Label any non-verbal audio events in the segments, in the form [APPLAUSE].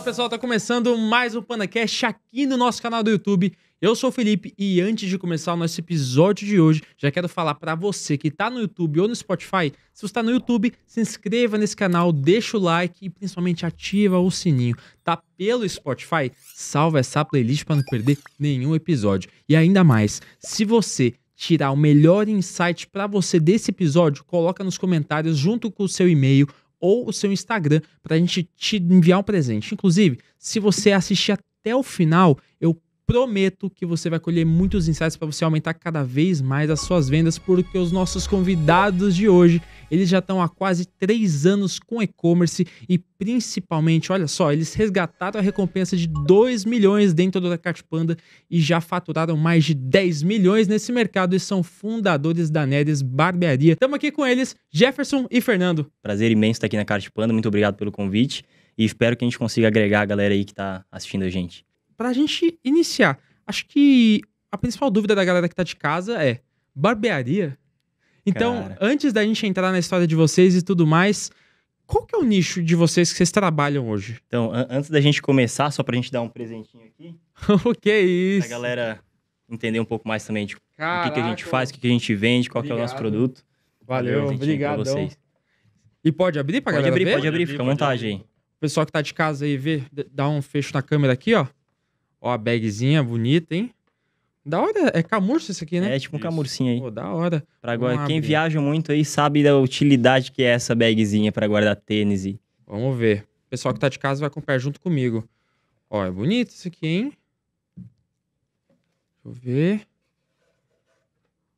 Fala pessoal, tá começando mais um PandaCast aqui no nosso canal do YouTube. Eu sou o Felipe e antes de começar o nosso episódio de hoje, já quero falar para você que tá no YouTube ou no Spotify, se você está no YouTube, se inscreva nesse canal, deixa o like e principalmente ativa o sininho. Tá pelo Spotify? Salva essa playlist para não perder nenhum episódio. E ainda mais, se você tirar o melhor insight para você desse episódio, coloca nos comentários junto com o seu e-mail ou o seu Instagram para a gente te enviar um presente. Inclusive, se você assistir até o final, eu prometo que você vai colher muitos insights para você aumentar cada vez mais as suas vendas, porque os nossos convidados de hoje eles já estão há quase três anos com e-commerce e principalmente, olha só, eles resgataram a recompensa de 2 milhões dentro do Cat Panda e já faturaram mais de 10 milhões nesse mercado e são fundadores da Neres Barbearia. Estamos aqui com eles, Jefferson e Fernando. Prazer imenso estar aqui na Cat Panda, muito obrigado pelo convite e espero que a gente consiga agregar a galera aí que está assistindo a gente. Para a gente iniciar, acho que a principal dúvida da galera que está de casa é: barbearia então, Cara. antes da gente entrar na história de vocês e tudo mais, qual que é o nicho de vocês que vocês trabalham hoje? Então, an antes da gente começar, só pra gente dar um presentinho aqui. [LAUGHS] o que é isso? Pra galera entender um pouco mais também de Caraca. o que, que, a gente faz, o que, que a gente vende, qual que é o nosso produto. Valeu, obrigado. E pode abrir pra pode galera abrir, ver? Pode abrir, fica à vontade aí. O pessoal que tá de casa aí, vê, dá um fecho na câmera aqui, ó. Ó a bagzinha bonita, hein? Da hora, é camurça isso aqui, né? É tipo um camurcinho aí. Pô, da hora. Pra Quem viaja muito aí sabe da utilidade que é essa bagzinha para guardar tênis. E... Vamos ver. O pessoal que tá de casa vai comprar junto comigo. Ó, é bonito isso aqui, hein? Deixa eu ver.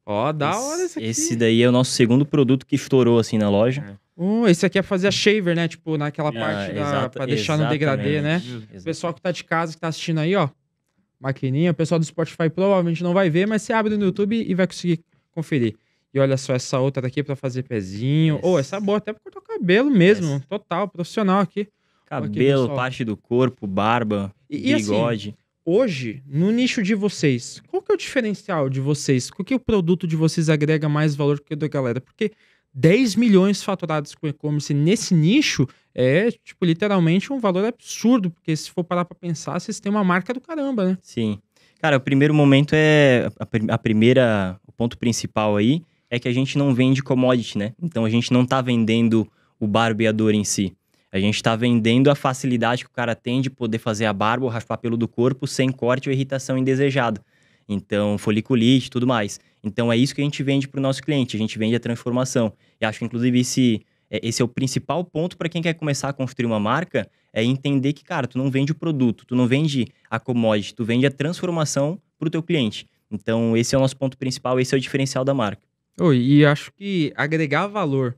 Ó, da esse, hora esse aqui. Esse daí é o nosso segundo produto que estourou assim na loja. Uh, esse aqui é fazer a shaver, né? Tipo, naquela ah, parte da, pra deixar no degradê, né? Exatamente. O pessoal que tá de casa, que tá assistindo aí, ó maquininha. O pessoal do Spotify provavelmente não vai ver, mas você abre no YouTube e vai conseguir conferir. E olha só essa outra daqui para fazer pezinho. Ou oh, essa boa até para cortar o cabelo mesmo. Total, profissional aqui. Cabelo, aqui, parte do corpo, barba, e, bigode. E assim, hoje, no nicho de vocês, qual que é o diferencial de vocês? Qual que é o produto de vocês agrega mais valor que o da galera? Porque 10 milhões faturados com e-commerce nesse nicho é, tipo, literalmente um valor absurdo, porque se for parar para pensar, vocês têm uma marca do caramba, né? Sim. Cara, o primeiro momento é. A, primeira. O ponto principal aí é que a gente não vende commodity, né? Então a gente não tá vendendo o barbeador em si. A gente está vendendo a facilidade que o cara tem de poder fazer a barba ou raspar pelo do corpo sem corte ou irritação indesejada então foliculite, tudo mais. Então é isso que a gente vende para o nosso cliente, a gente vende a transformação. E acho que inclusive esse, é, esse é o principal ponto para quem quer começar a construir uma marca, é entender que, cara, tu não vende o produto, tu não vende a commodity, tu vende a transformação para o teu cliente. Então esse é o nosso ponto principal, esse é o diferencial da marca. Oh, e acho que agregar valor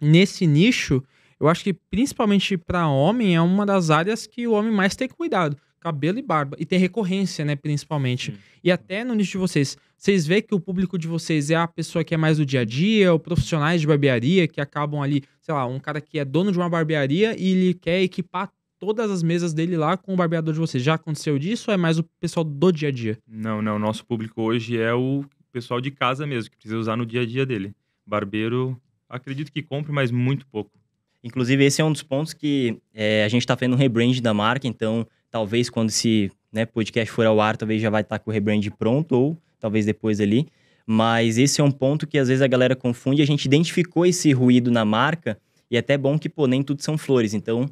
nesse nicho, eu acho que principalmente para homem é uma das áreas que o homem mais tem cuidado cabelo e barba. E tem recorrência, né, principalmente. Hum. E até no nicho de vocês, vocês vê que o público de vocês é a pessoa que é mais do dia a dia, é ou profissionais de barbearia que acabam ali, sei lá, um cara que é dono de uma barbearia e ele quer equipar todas as mesas dele lá com o barbeador de vocês. Já aconteceu disso ou é mais o pessoal do dia a dia? Não, não. Nosso público hoje é o pessoal de casa mesmo, que precisa usar no dia a dia dele. Barbeiro, acredito que compre, mas muito pouco. Inclusive, esse é um dos pontos que é, a gente está fazendo um rebrand da marca, então Talvez quando esse né, podcast for ao ar, talvez já vai estar tá com o rebrand pronto, ou talvez depois ali. Mas esse é um ponto que às vezes a galera confunde. A gente identificou esse ruído na marca, e é até bom que, pô, nem tudo são flores. Então,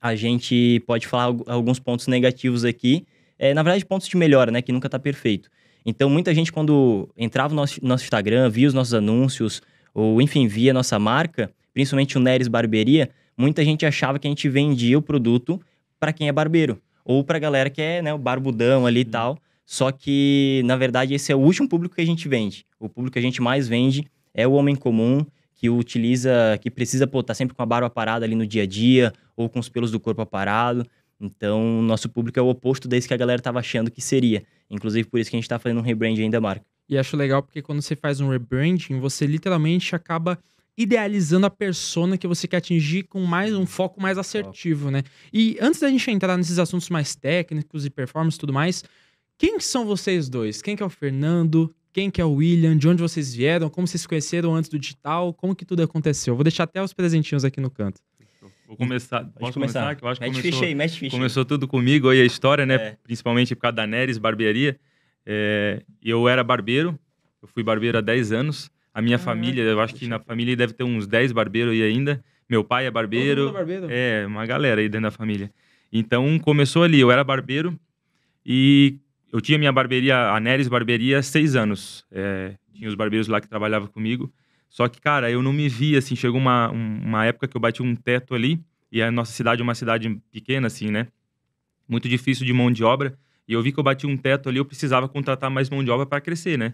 a gente pode falar alguns pontos negativos aqui. É, na verdade, pontos de melhora, né? Que nunca está perfeito. Então, muita gente, quando entrava no nosso, nosso Instagram, via os nossos anúncios, ou enfim, via a nossa marca, principalmente o Neres Barbearia, muita gente achava que a gente vendia o produto para quem é barbeiro ou para galera que é né, o barbudão ali e uhum. tal. Só que, na verdade, esse é o último público que a gente vende. O público que a gente mais vende é o homem comum que utiliza, que precisa estar tá sempre com a barba parada ali no dia a dia ou com os pelos do corpo aparado. Então, nosso público é o oposto desse que a galera estava achando que seria. Inclusive, por isso que a gente está fazendo um rebranding ainda da marca. E acho legal porque quando você faz um rebranding, você literalmente acaba idealizando a persona que você quer atingir com mais um uhum. foco mais assertivo, né? E antes da gente entrar nesses assuntos mais técnicos e performance e tudo mais, quem são vocês dois? Quem que é o Fernando? Quem que é o William? De onde vocês vieram? Como vocês conheceram antes do digital? Como que tudo aconteceu? Vou deixar até os presentinhos aqui no canto. Vou começar. Pode Posso começar? começar? Que eu acho que começou, aí, começou tudo comigo aí a história, né? É. Principalmente por causa da Neres Barbearia. É, eu era barbeiro, eu fui barbeiro há 10 anos. A minha ah, família, eu acho que na família deve ter uns 10 barbeiros aí ainda. Meu pai é, é barbeiro. É, barbeiro. é, uma galera aí dentro da família. Então começou ali, eu era barbeiro e eu tinha minha barbearia, a Neres Barbearia, há seis anos. É, tinha os barbeiros lá que trabalhavam comigo. Só que, cara, eu não me via, assim, chegou uma, uma época que eu bati um teto ali, e a nossa cidade é uma cidade pequena, assim, né? Muito difícil de mão de obra, e eu vi que eu bati um teto ali, eu precisava contratar mais mão de obra para crescer, né?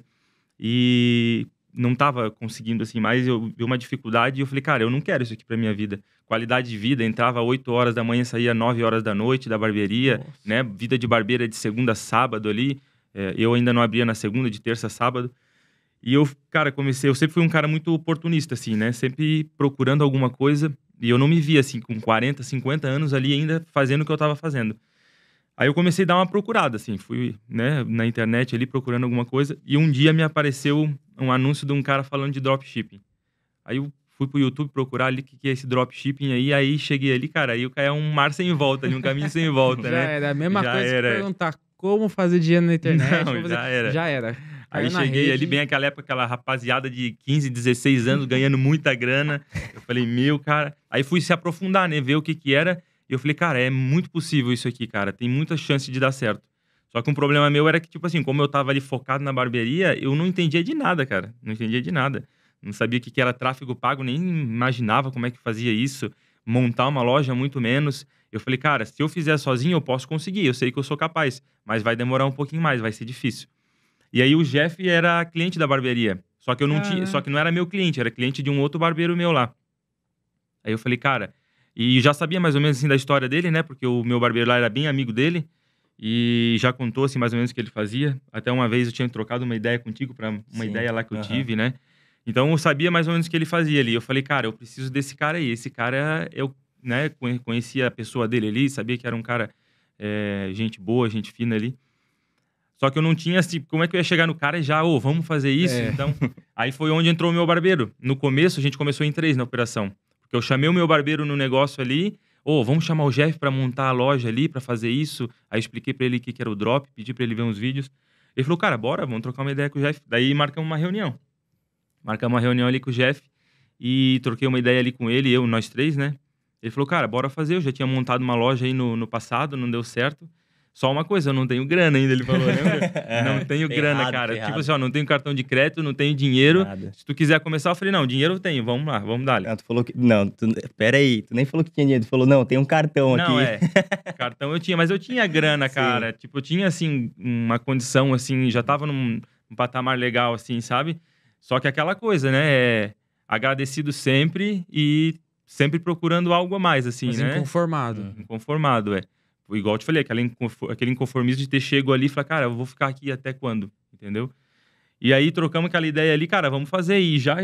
E não estava conseguindo assim mais, eu vi uma dificuldade e eu falei, cara, eu não quero isso aqui para minha vida. Qualidade de vida, entrava 8 horas da manhã, saía 9 horas da noite da barbearia, Nossa. né? Vida de barbeira de segunda a sábado ali. É, eu ainda não abria na segunda, de terça a sábado. E eu, cara, comecei, eu sempre fui um cara muito oportunista assim, né? Sempre procurando alguma coisa, e eu não me via assim com 40, 50 anos ali ainda fazendo o que eu estava fazendo. Aí eu comecei a dar uma procurada, assim, fui né, na internet ali procurando alguma coisa. E um dia me apareceu um anúncio de um cara falando de dropshipping. Aí eu fui pro YouTube procurar ali o que, que é esse dropshipping aí, aí cheguei ali, cara, aí o cara é um mar sem volta, ali, um caminho sem volta, já [LAUGHS] né? Já era, a mesma já coisa era. que perguntar como fazer dinheiro na internet. Não, fazer... Já era. Já era. Caiu aí cheguei rede. ali bem aquela época, aquela rapaziada de 15, 16 anos ganhando muita grana. Eu falei, meu, cara. Aí fui se aprofundar, né? Ver o que que era. E eu falei, cara, é muito possível isso aqui, cara. Tem muita chance de dar certo. Só que um problema meu era que, tipo assim, como eu tava ali focado na barbearia, eu não entendia de nada, cara. Não entendia de nada. Não sabia o que era tráfego pago, nem imaginava como é que fazia isso. Montar uma loja, muito menos. Eu falei, cara, se eu fizer sozinho, eu posso conseguir. Eu sei que eu sou capaz, mas vai demorar um pouquinho mais, vai ser difícil. E aí o Jeff era cliente da barbearia. Só que eu não ah, tinha, só que não era meu cliente, era cliente de um outro barbeiro meu lá. Aí eu falei, cara, e já sabia mais ou menos assim da história dele, né? Porque o meu barbeiro lá era bem amigo dele e já contou assim mais ou menos o que ele fazia. Até uma vez eu tinha trocado uma ideia contigo para uma Sim, ideia lá que eu tive, né? Então eu sabia mais ou menos o que ele fazia ali. Eu falei, cara, eu preciso desse cara aí. Esse cara eu, né, conhecia a pessoa dele ali, sabia que era um cara é, gente boa, gente fina ali. Só que eu não tinha, assim, como é que eu ia chegar no cara e já, ô, oh, vamos fazer isso? É. Então, aí foi onde entrou o meu barbeiro. No começo, a gente começou em três na operação. Porque eu chamei o meu barbeiro no negócio ali, ou oh, vamos chamar o Jeff para montar a loja ali, para fazer isso. Aí expliquei para ele o que, que era o drop, pedi para ele ver uns vídeos. Ele falou, cara, bora, vamos trocar uma ideia com o Jeff. Daí marcamos uma reunião. Marcamos uma reunião ali com o Jeff e troquei uma ideia ali com ele, eu, nós três, né? Ele falou, cara, bora fazer. Eu já tinha montado uma loja aí no, no passado, não deu certo. Só uma coisa, eu não tenho grana ainda, ele falou, lembra? [LAUGHS] é, não tenho grana, errado, cara. Tipo assim, ó, não tenho cartão de crédito, não tenho dinheiro. Nada. Se tu quiser começar, eu falei, não, dinheiro eu tenho, vamos lá, vamos dar. Não, tu falou que. Não, tu... pera aí, tu nem falou que tinha dinheiro, tu falou, não, tem um cartão não, aqui. É. cartão eu tinha, mas eu tinha grana, [LAUGHS] cara. Sim. Tipo, eu tinha, assim, uma condição, assim, já tava num um patamar legal, assim, sabe? Só que aquela coisa, né? É agradecido sempre e sempre procurando algo a mais, assim, Mas né? Inconformado. Hum, inconformado, é igual eu te falei, aquele inconformismo de ter chego ali e falar, cara, eu vou ficar aqui até quando? Entendeu? E aí trocamos aquela ideia ali, cara, vamos fazer. E já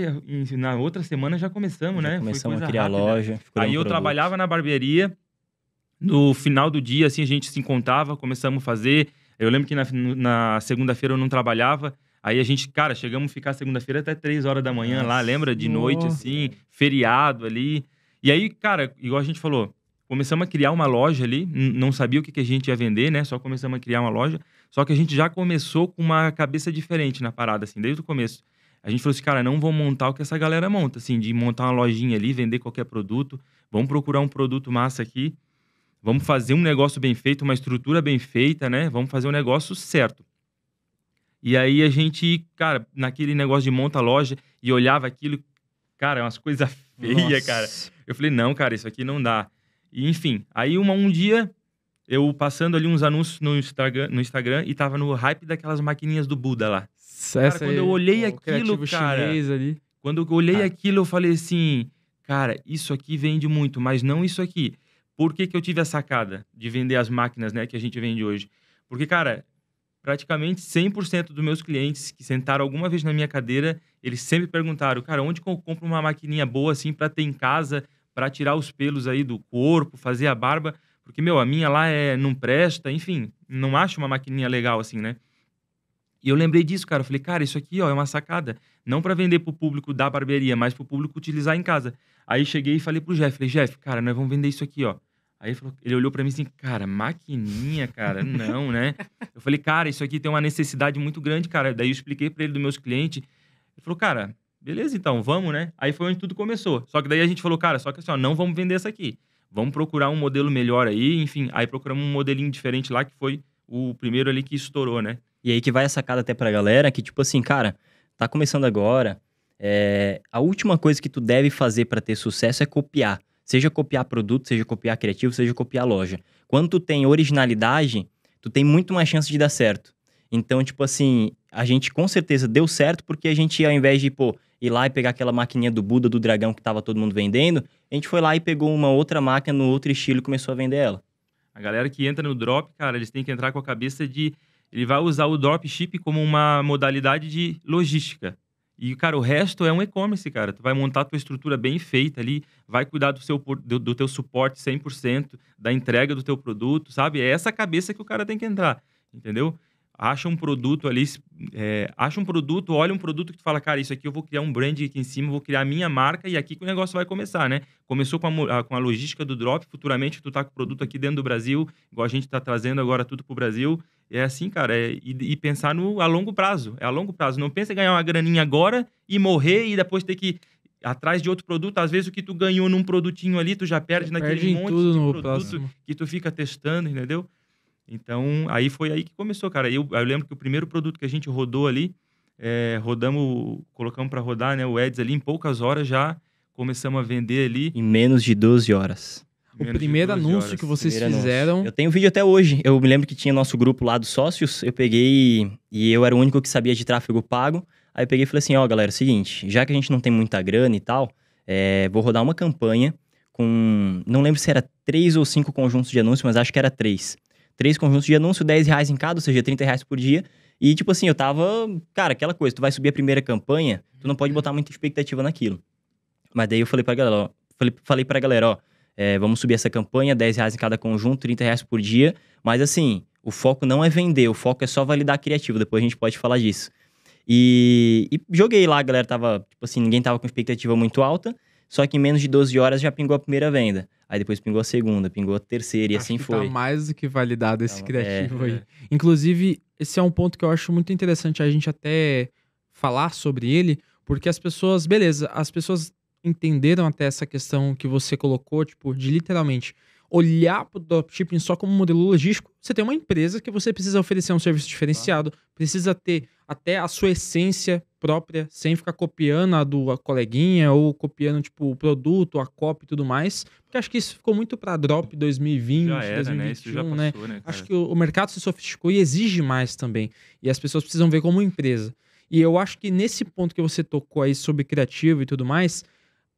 na outra semana já começamos, já né? Começamos a criar rápida. loja. Aí eu produto. trabalhava na barbearia. No final do dia, assim, a gente se encontrava, começamos a fazer. Eu lembro que na, na segunda-feira eu não trabalhava. Aí a gente, cara, chegamos a ficar segunda-feira até três horas da manhã Nossa, lá, lembra? De noite, assim, feriado ali. E aí, cara, igual a gente falou, começamos a criar uma loja ali, não sabia o que, que a gente ia vender, né? Só começamos a criar uma loja. Só que a gente já começou com uma cabeça diferente na parada, assim, desde o começo. A gente falou assim, cara, não vamos montar o que essa galera monta, assim, de montar uma lojinha ali, vender qualquer produto. Vamos procurar um produto massa aqui. Vamos fazer um negócio bem feito, uma estrutura bem feita, né? Vamos fazer um negócio certo. E aí a gente, cara, naquele negócio de monta loja e olhava aquilo, cara, umas coisas [LAUGHS] feias, cara. Eu falei, não, cara, isso aqui não dá. E, enfim, aí uma, um dia eu passando ali uns anúncios no Instagram, no Instagram e tava no hype daquelas maquininhas do Buda lá. É cara, Essa quando eu é olhei aquilo, cara. Ali. Quando eu olhei aquilo, eu falei assim: cara, isso aqui vende muito, mas não isso aqui. Por que, que eu tive a sacada de vender as máquinas né, que a gente vende hoje? Porque, cara, praticamente 100% dos meus clientes que sentaram alguma vez na minha cadeira, eles sempre perguntaram: cara, onde eu compro uma maquininha boa assim para ter em casa para tirar os pelos aí do corpo, fazer a barba, porque, meu, a minha lá é, não presta, enfim, não acho uma maquininha legal assim, né? E eu lembrei disso, cara. Eu falei, cara, isso aqui ó, é uma sacada. Não para vender pro público da barbearia, mas pro público utilizar em casa. Aí cheguei e falei pro Jeff, falei, Jeff, cara, nós vamos vender isso aqui, ó. Aí ele, falou, ele olhou para mim assim, cara, maquininha, cara, [LAUGHS] não, né? Eu falei, cara, isso aqui tem uma necessidade muito grande, cara. Daí eu expliquei para ele dos meus clientes. Ele falou, cara, Beleza, então, vamos, né? Aí foi onde tudo começou. Só que daí a gente falou, cara, só que assim, ó, não vamos vender essa aqui. Vamos procurar um modelo melhor aí, enfim. Aí procuramos um modelinho diferente lá, que foi o primeiro ali que estourou, né? E aí que vai a sacada até pra galera, que tipo assim, cara, tá começando agora, é... a última coisa que tu deve fazer para ter sucesso é copiar. Seja copiar produto, seja copiar criativo, seja copiar loja. Quando tu tem originalidade, tu tem muito mais chance de dar certo. Então, tipo assim, a gente com certeza deu certo porque a gente, ao invés de, pô, ir lá e pegar aquela maquininha do Buda, do dragão que tava todo mundo vendendo. A gente foi lá e pegou uma outra máquina no outro estilo e começou a vender ela. A galera que entra no drop, cara, eles têm que entrar com a cabeça de. Ele vai usar o dropship como uma modalidade de logística. E, cara, o resto é um e-commerce, cara. Tu vai montar a tua estrutura bem feita ali, vai cuidar do, seu, do, do teu suporte 100%, da entrega do teu produto, sabe? É essa cabeça que o cara tem que entrar, entendeu? acha um produto ali, é, acha um produto, olha um produto que tu fala, cara, isso aqui eu vou criar um brand aqui em cima, vou criar a minha marca e aqui que o negócio vai começar, né? Começou com a, a com a logística do drop, futuramente tu tá com o produto aqui dentro do Brasil, igual a gente tá trazendo agora tudo pro Brasil. É assim, cara, é, e, e, pensar no a longo prazo, é a longo prazo. Não pensa em ganhar uma graninha agora e morrer e depois ter que atrás de outro produto, às vezes o que tu ganhou num produtinho ali, tu já perde, naquele perde monte de produto próximo. que tu fica testando, entendeu? Então, aí foi aí que começou, cara. Eu, eu lembro que o primeiro produto que a gente rodou ali, é, rodamos, colocamos para rodar, né, o Eds ali, em poucas horas já começamos a vender ali. Em menos de 12 horas. O primeiro anúncio horas. que vocês primeiro fizeram. Anúncio. Eu tenho vídeo até hoje. Eu me lembro que tinha nosso grupo lá dos sócios. Eu peguei e eu era o único que sabia de tráfego pago. Aí eu peguei e falei assim: ó, oh, galera, é seguinte, já que a gente não tem muita grana e tal, é, vou rodar uma campanha com. Não lembro se era três ou cinco conjuntos de anúncios, mas acho que era três três conjuntos de anúncio, 10 reais em cada, ou seja, 30 reais por dia. E, tipo assim, eu tava. Cara, aquela coisa, tu vai subir a primeira campanha, tu não pode botar muita expectativa naquilo. Mas daí eu falei pra galera, ó, falei, falei pra galera, ó, é, vamos subir essa campanha, 10 reais em cada conjunto, 30 reais por dia. Mas assim, o foco não é vender, o foco é só validar criativo, depois a gente pode falar disso. E, e joguei lá, a galera tava, tipo assim, ninguém tava com expectativa muito alta. Só que em menos de 12 horas já pingou a primeira venda. Aí depois pingou a segunda, pingou a terceira e acho assim que tá foi. Tá mais do que validado esse criativo é, aí. É. Inclusive, esse é um ponto que eu acho muito interessante a gente até falar sobre ele, porque as pessoas, beleza, as pessoas entenderam até essa questão que você colocou, tipo, de literalmente olhar para o dropshipping só como modelo logístico, você tem uma empresa que você precisa oferecer um serviço diferenciado, precisa ter até a sua essência própria, sem ficar copiando a do a coleguinha ou copiando tipo o produto, a copy e tudo mais. Porque acho que isso ficou muito para drop 2020, já era, 2021, né? Isso já né? passou, né? né acho que o, o mercado se sofisticou e exige mais também. E as pessoas precisam ver como empresa. E eu acho que nesse ponto que você tocou aí sobre criativo e tudo mais,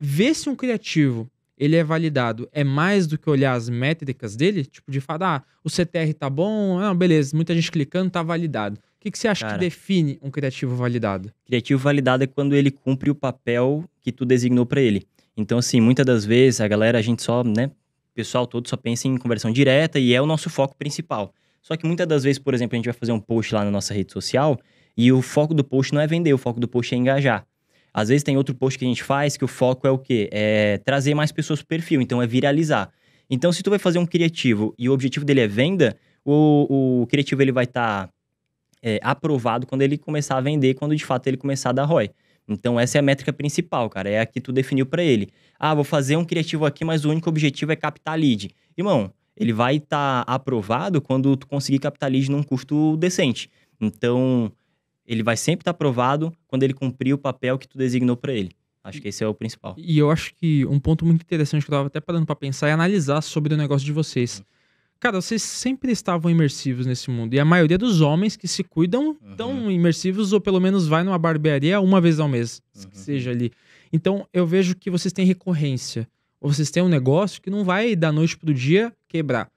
ver se um criativo ele é validado. É mais do que olhar as métricas dele, tipo de falar, ah, o CTR tá bom, ah, beleza, muita gente clicando, tá validado. O que, que você acha Cara, que define um criativo validado? Criativo validado é quando ele cumpre o papel que tu designou para ele. Então, assim, muitas das vezes a galera, a gente só, né, o pessoal todo só pensa em conversão direta e é o nosso foco principal. Só que muitas das vezes, por exemplo, a gente vai fazer um post lá na nossa rede social e o foco do post não é vender, o foco do post é engajar. Às vezes tem outro post que a gente faz que o foco é o quê? É trazer mais pessoas pro perfil, então é viralizar. Então, se tu vai fazer um criativo e o objetivo dele é venda, o, o criativo ele vai estar tá, é, aprovado quando ele começar a vender, quando de fato ele começar a dar ROI. Então, essa é a métrica principal, cara. É a que tu definiu para ele. Ah, vou fazer um criativo aqui, mas o único objetivo é captar lead. Irmão, ele vai estar tá aprovado quando tu conseguir captar lead num custo decente. Então, ele vai sempre estar tá aprovado quando ele cumprir o papel que tu designou para ele. Acho que esse é o principal. E eu acho que um ponto muito interessante que eu estava até parando para pensar é analisar sobre o negócio de vocês. Uhum. Cara, vocês sempre estavam imersivos nesse mundo. E a maioria dos homens que se cuidam estão uhum. imersivos ou pelo menos vai numa barbearia uma vez ao mês, uhum. que seja ali. Então eu vejo que vocês têm recorrência. Ou vocês têm um negócio que não vai da noite pro dia quebrar.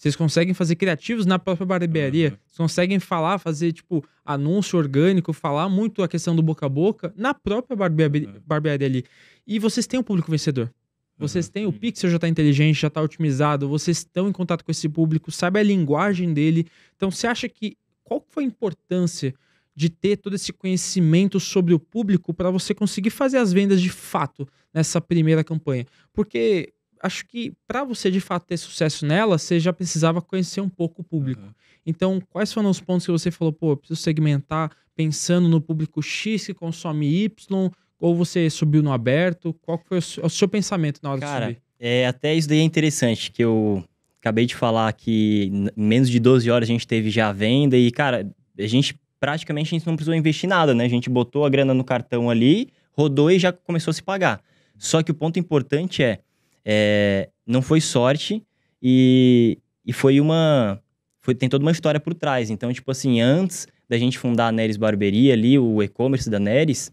Vocês conseguem fazer criativos na própria barbearia, uhum. conseguem falar, fazer tipo anúncio orgânico, falar muito a questão do boca a boca na própria barbearia, uhum. É. barbearia ali. E vocês têm o um público vencedor. Vocês uhum. têm o pixel já está inteligente, já está otimizado, vocês estão em contato com esse público, sabe a linguagem dele. Então você acha que qual foi a importância de ter todo esse conhecimento sobre o público para você conseguir fazer as vendas de fato nessa primeira campanha? Porque acho que para você de fato ter sucesso nela, você já precisava conhecer um pouco o público. Uhum. Então, quais foram os pontos que você falou, pô, preciso segmentar pensando no público X que consome Y, ou você subiu no aberto? Qual foi o seu, o seu pensamento na hora Cara, de subir? É, até isso daí é interessante, que eu acabei de falar que em menos de 12 horas a gente teve já a venda e, cara, a gente praticamente a gente não precisou investir nada, né? A gente botou a grana no cartão ali, rodou e já começou a se pagar. Só que o ponto importante é, é, não foi sorte e, e foi uma. Foi, tem toda uma história por trás. Então, tipo assim, antes da gente fundar a Neres Barberia ali, o e-commerce da Neres,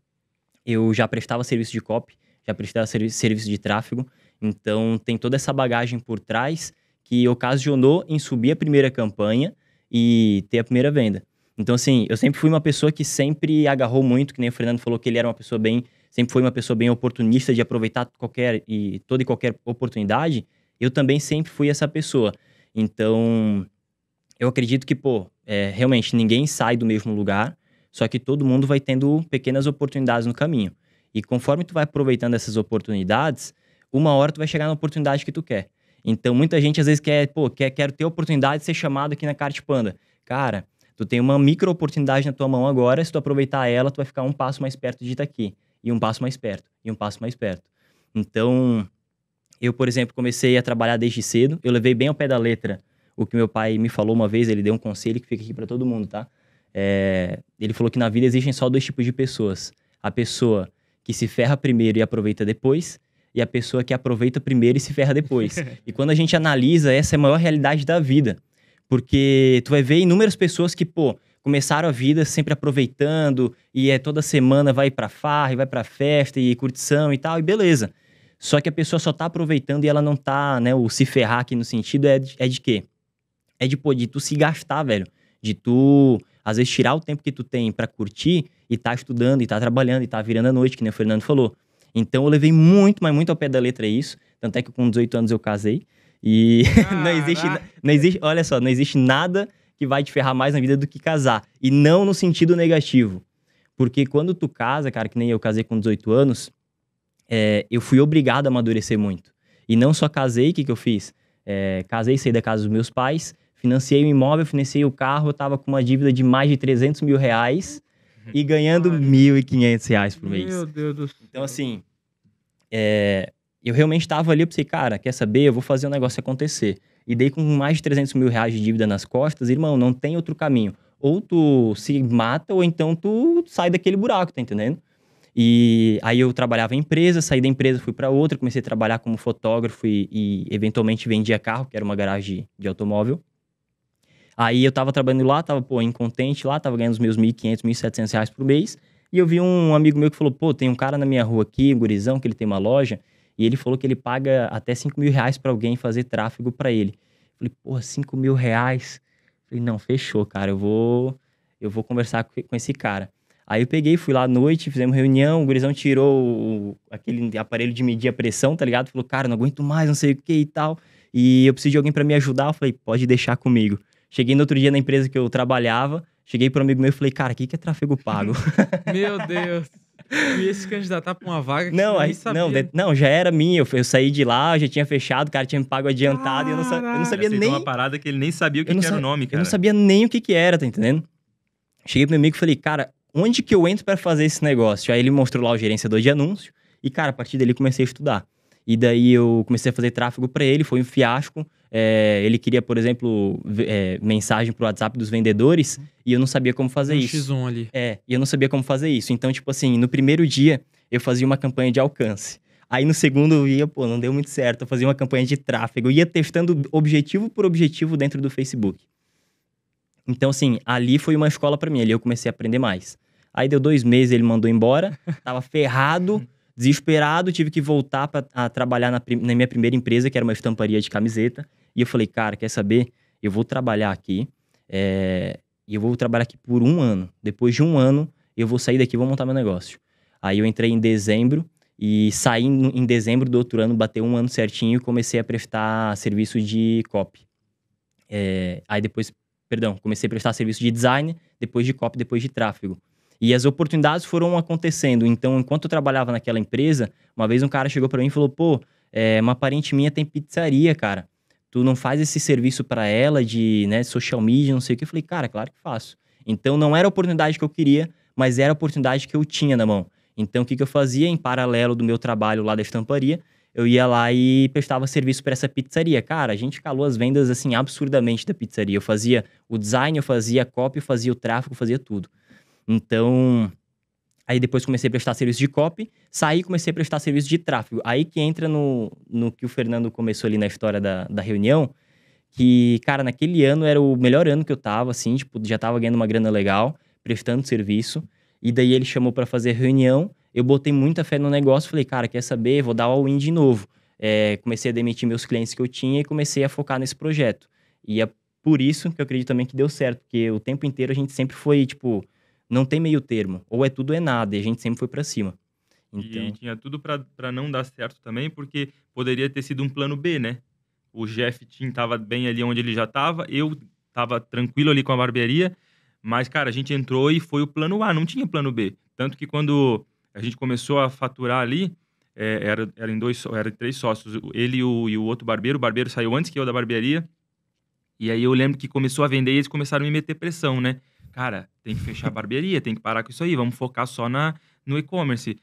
eu já prestava serviço de copy, já prestava servi serviço de tráfego. Então, tem toda essa bagagem por trás que ocasionou em subir a primeira campanha e ter a primeira venda. Então, assim, eu sempre fui uma pessoa que sempre agarrou muito, que nem o Fernando falou que ele era uma pessoa bem sempre foi uma pessoa bem oportunista de aproveitar qualquer e toda e qualquer oportunidade, eu também sempre fui essa pessoa. Então, eu acredito que, pô, é, realmente ninguém sai do mesmo lugar, só que todo mundo vai tendo pequenas oportunidades no caminho. E conforme tu vai aproveitando essas oportunidades, uma hora tu vai chegar na oportunidade que tu quer. Então, muita gente às vezes quer, pô, quer, quero ter a oportunidade de ser chamado aqui na Carte Panda. Cara, tu tem uma micro oportunidade na tua mão agora, se tu aproveitar ela, tu vai ficar um passo mais perto de estar tá aqui e um passo mais perto, e um passo mais perto. Então, eu, por exemplo, comecei a trabalhar desde cedo, eu levei bem ao pé da letra o que meu pai me falou uma vez, ele deu um conselho que fica aqui para todo mundo, tá? É, ele falou que na vida existem só dois tipos de pessoas: a pessoa que se ferra primeiro e aproveita depois, e a pessoa que aproveita primeiro e se ferra depois. [LAUGHS] e quando a gente analisa, essa é a maior realidade da vida. Porque tu vai ver inúmeras pessoas que, pô, começaram a vida sempre aproveitando e é toda semana vai para farra, e vai para festa e curtição e tal, e beleza. Só que a pessoa só tá aproveitando e ela não tá, né, o se ferrar aqui no sentido é de, é de quê? É de, pô, de tu se gastar, velho. De tu, às vezes, tirar o tempo que tu tem para curtir e tá estudando, e tá trabalhando, e tá virando a noite, que nem o Fernando falou. Então eu levei muito, mas muito ao pé da letra isso. Tanto é que com 18 anos eu casei. E [LAUGHS] não existe, não existe, olha só, não existe nada que vai te ferrar mais na vida do que casar. E não no sentido negativo. Porque quando tu casa, cara, que nem eu casei com 18 anos, é, eu fui obrigado a amadurecer muito. E não só casei, o que, que eu fiz? É, casei, saí da casa dos meus pais, financei o imóvel, financei o carro, eu tava com uma dívida de mais de 300 mil reais e ganhando 1.500 reais por mês. Meu Deus do céu. Então, assim, é, eu realmente tava ali, eu pensei, cara, quer saber? Eu vou fazer o um negócio acontecer. E daí, com mais de 300 mil reais de dívida nas costas, irmão, não tem outro caminho. Ou tu se mata, ou então tu sai daquele buraco, tá entendendo? E aí eu trabalhava em empresa, saí da empresa, fui para outra, comecei a trabalhar como fotógrafo e, e, eventualmente vendia carro, que era uma garagem de automóvel. Aí eu tava trabalhando lá, tava, pô, incontente lá, tava ganhando os meus 1.500, 1.700 reais por mês. E eu vi um amigo meu que falou, pô, tem um cara na minha rua aqui, um gurizão, que ele tem uma loja, e ele falou que ele paga até 5 mil reais para alguém fazer tráfego para ele. Eu falei, porra, 5 mil reais? Eu falei, não, fechou, cara, eu vou, eu vou conversar com esse cara. Aí eu peguei, fui lá à noite, fizemos reunião, o gurizão tirou o, aquele aparelho de medir a pressão, tá ligado? Falou, cara, não aguento mais, não sei o que e tal. E eu preciso de alguém para me ajudar. Eu falei, pode deixar comigo. Cheguei no outro dia na empresa que eu trabalhava, cheguei pro amigo meu e falei, cara, o que, que é tráfego pago? [LAUGHS] meu Deus! e esse candidatar pra uma vaga que não, aí, não, de, não, já era minha. Eu, eu, saí de lá, já tinha fechado, o cara tinha me pago adiantado. E eu não, eu não sabia nem... uma parada que ele nem sabia o que, que era o nome, cara. Eu não sabia nem o que que era, tá entendendo? Cheguei pro meu amigo e falei, cara, onde que eu entro para fazer esse negócio? Aí ele mostrou lá o gerenciador de anúncio. E, cara, a partir dele comecei a estudar. E daí eu comecei a fazer tráfego para ele, foi um fiasco. É, ele queria, por exemplo, é, mensagem pro WhatsApp dos vendedores e eu não sabia como fazer um isso. X1 ali. É, e eu não sabia como fazer isso. Então, tipo assim, no primeiro dia eu fazia uma campanha de alcance. Aí no segundo eu ia, pô, não deu muito certo. Eu fazia uma campanha de tráfego. Eu ia testando objetivo por objetivo dentro do Facebook. Então, assim, ali foi uma escola para mim. Ali eu comecei a aprender mais. Aí deu dois meses, ele mandou embora. [LAUGHS] Tava ferrado desesperado, tive que voltar para trabalhar na, na, minha primeira empresa, que era uma estamparia de camiseta. E eu falei, cara, quer saber? Eu vou trabalhar aqui, é... e eu vou trabalhar aqui por um ano. Depois de um ano, eu vou sair daqui e vou montar meu negócio. Aí eu entrei em dezembro, e saí em dezembro do outro ano, bateu um ano certinho e comecei a prestar serviço de copy. É... aí depois, perdão, comecei a prestar serviço de design, depois de copy, depois de tráfego. E as oportunidades foram acontecendo. Então, enquanto eu trabalhava naquela empresa, uma vez um cara chegou para mim e falou: pô, é, uma parente minha tem pizzaria, cara. Tu não faz esse serviço para ela de né, social media, não sei o que. Eu falei, cara, claro que faço. Então, não era a oportunidade que eu queria, mas era a oportunidade que eu tinha na mão. Então, o que, que eu fazia? Em paralelo do meu trabalho lá da estamparia, eu ia lá e prestava serviço para essa pizzaria. Cara, a gente calou as vendas assim absurdamente da pizzaria. Eu fazia o design, eu fazia a cópia, eu fazia o tráfego, eu fazia tudo. Então, aí depois comecei a prestar serviço de copy, saí e comecei a prestar serviço de tráfego. Aí que entra no, no que o Fernando começou ali na história da, da reunião, que, cara, naquele ano era o melhor ano que eu tava, assim, tipo, já tava ganhando uma grana legal, prestando serviço. E daí ele chamou para fazer reunião, eu botei muita fé no negócio, falei, cara, quer saber? Vou dar all-in de novo. É, comecei a demitir meus clientes que eu tinha e comecei a focar nesse projeto. E é por isso que eu acredito também que deu certo, porque o tempo inteiro a gente sempre foi, tipo, não tem meio termo. Ou é tudo é nada, e a gente sempre foi para cima. Então... E tinha tudo para não dar certo também, porque poderia ter sido um plano B, né? O Jeff Tim tava bem ali onde ele já tava, eu tava tranquilo ali com a barbearia, mas, cara, a gente entrou e foi o plano A, não tinha plano B. Tanto que quando a gente começou a faturar ali, é, era, era em dois, era três sócios, ele e o, e o outro barbeiro, o barbeiro saiu antes que eu da barbearia, e aí eu lembro que começou a vender e eles começaram a me meter pressão, né? cara, tem que fechar a barbearia, tem que parar com isso aí, vamos focar só na, no e-commerce.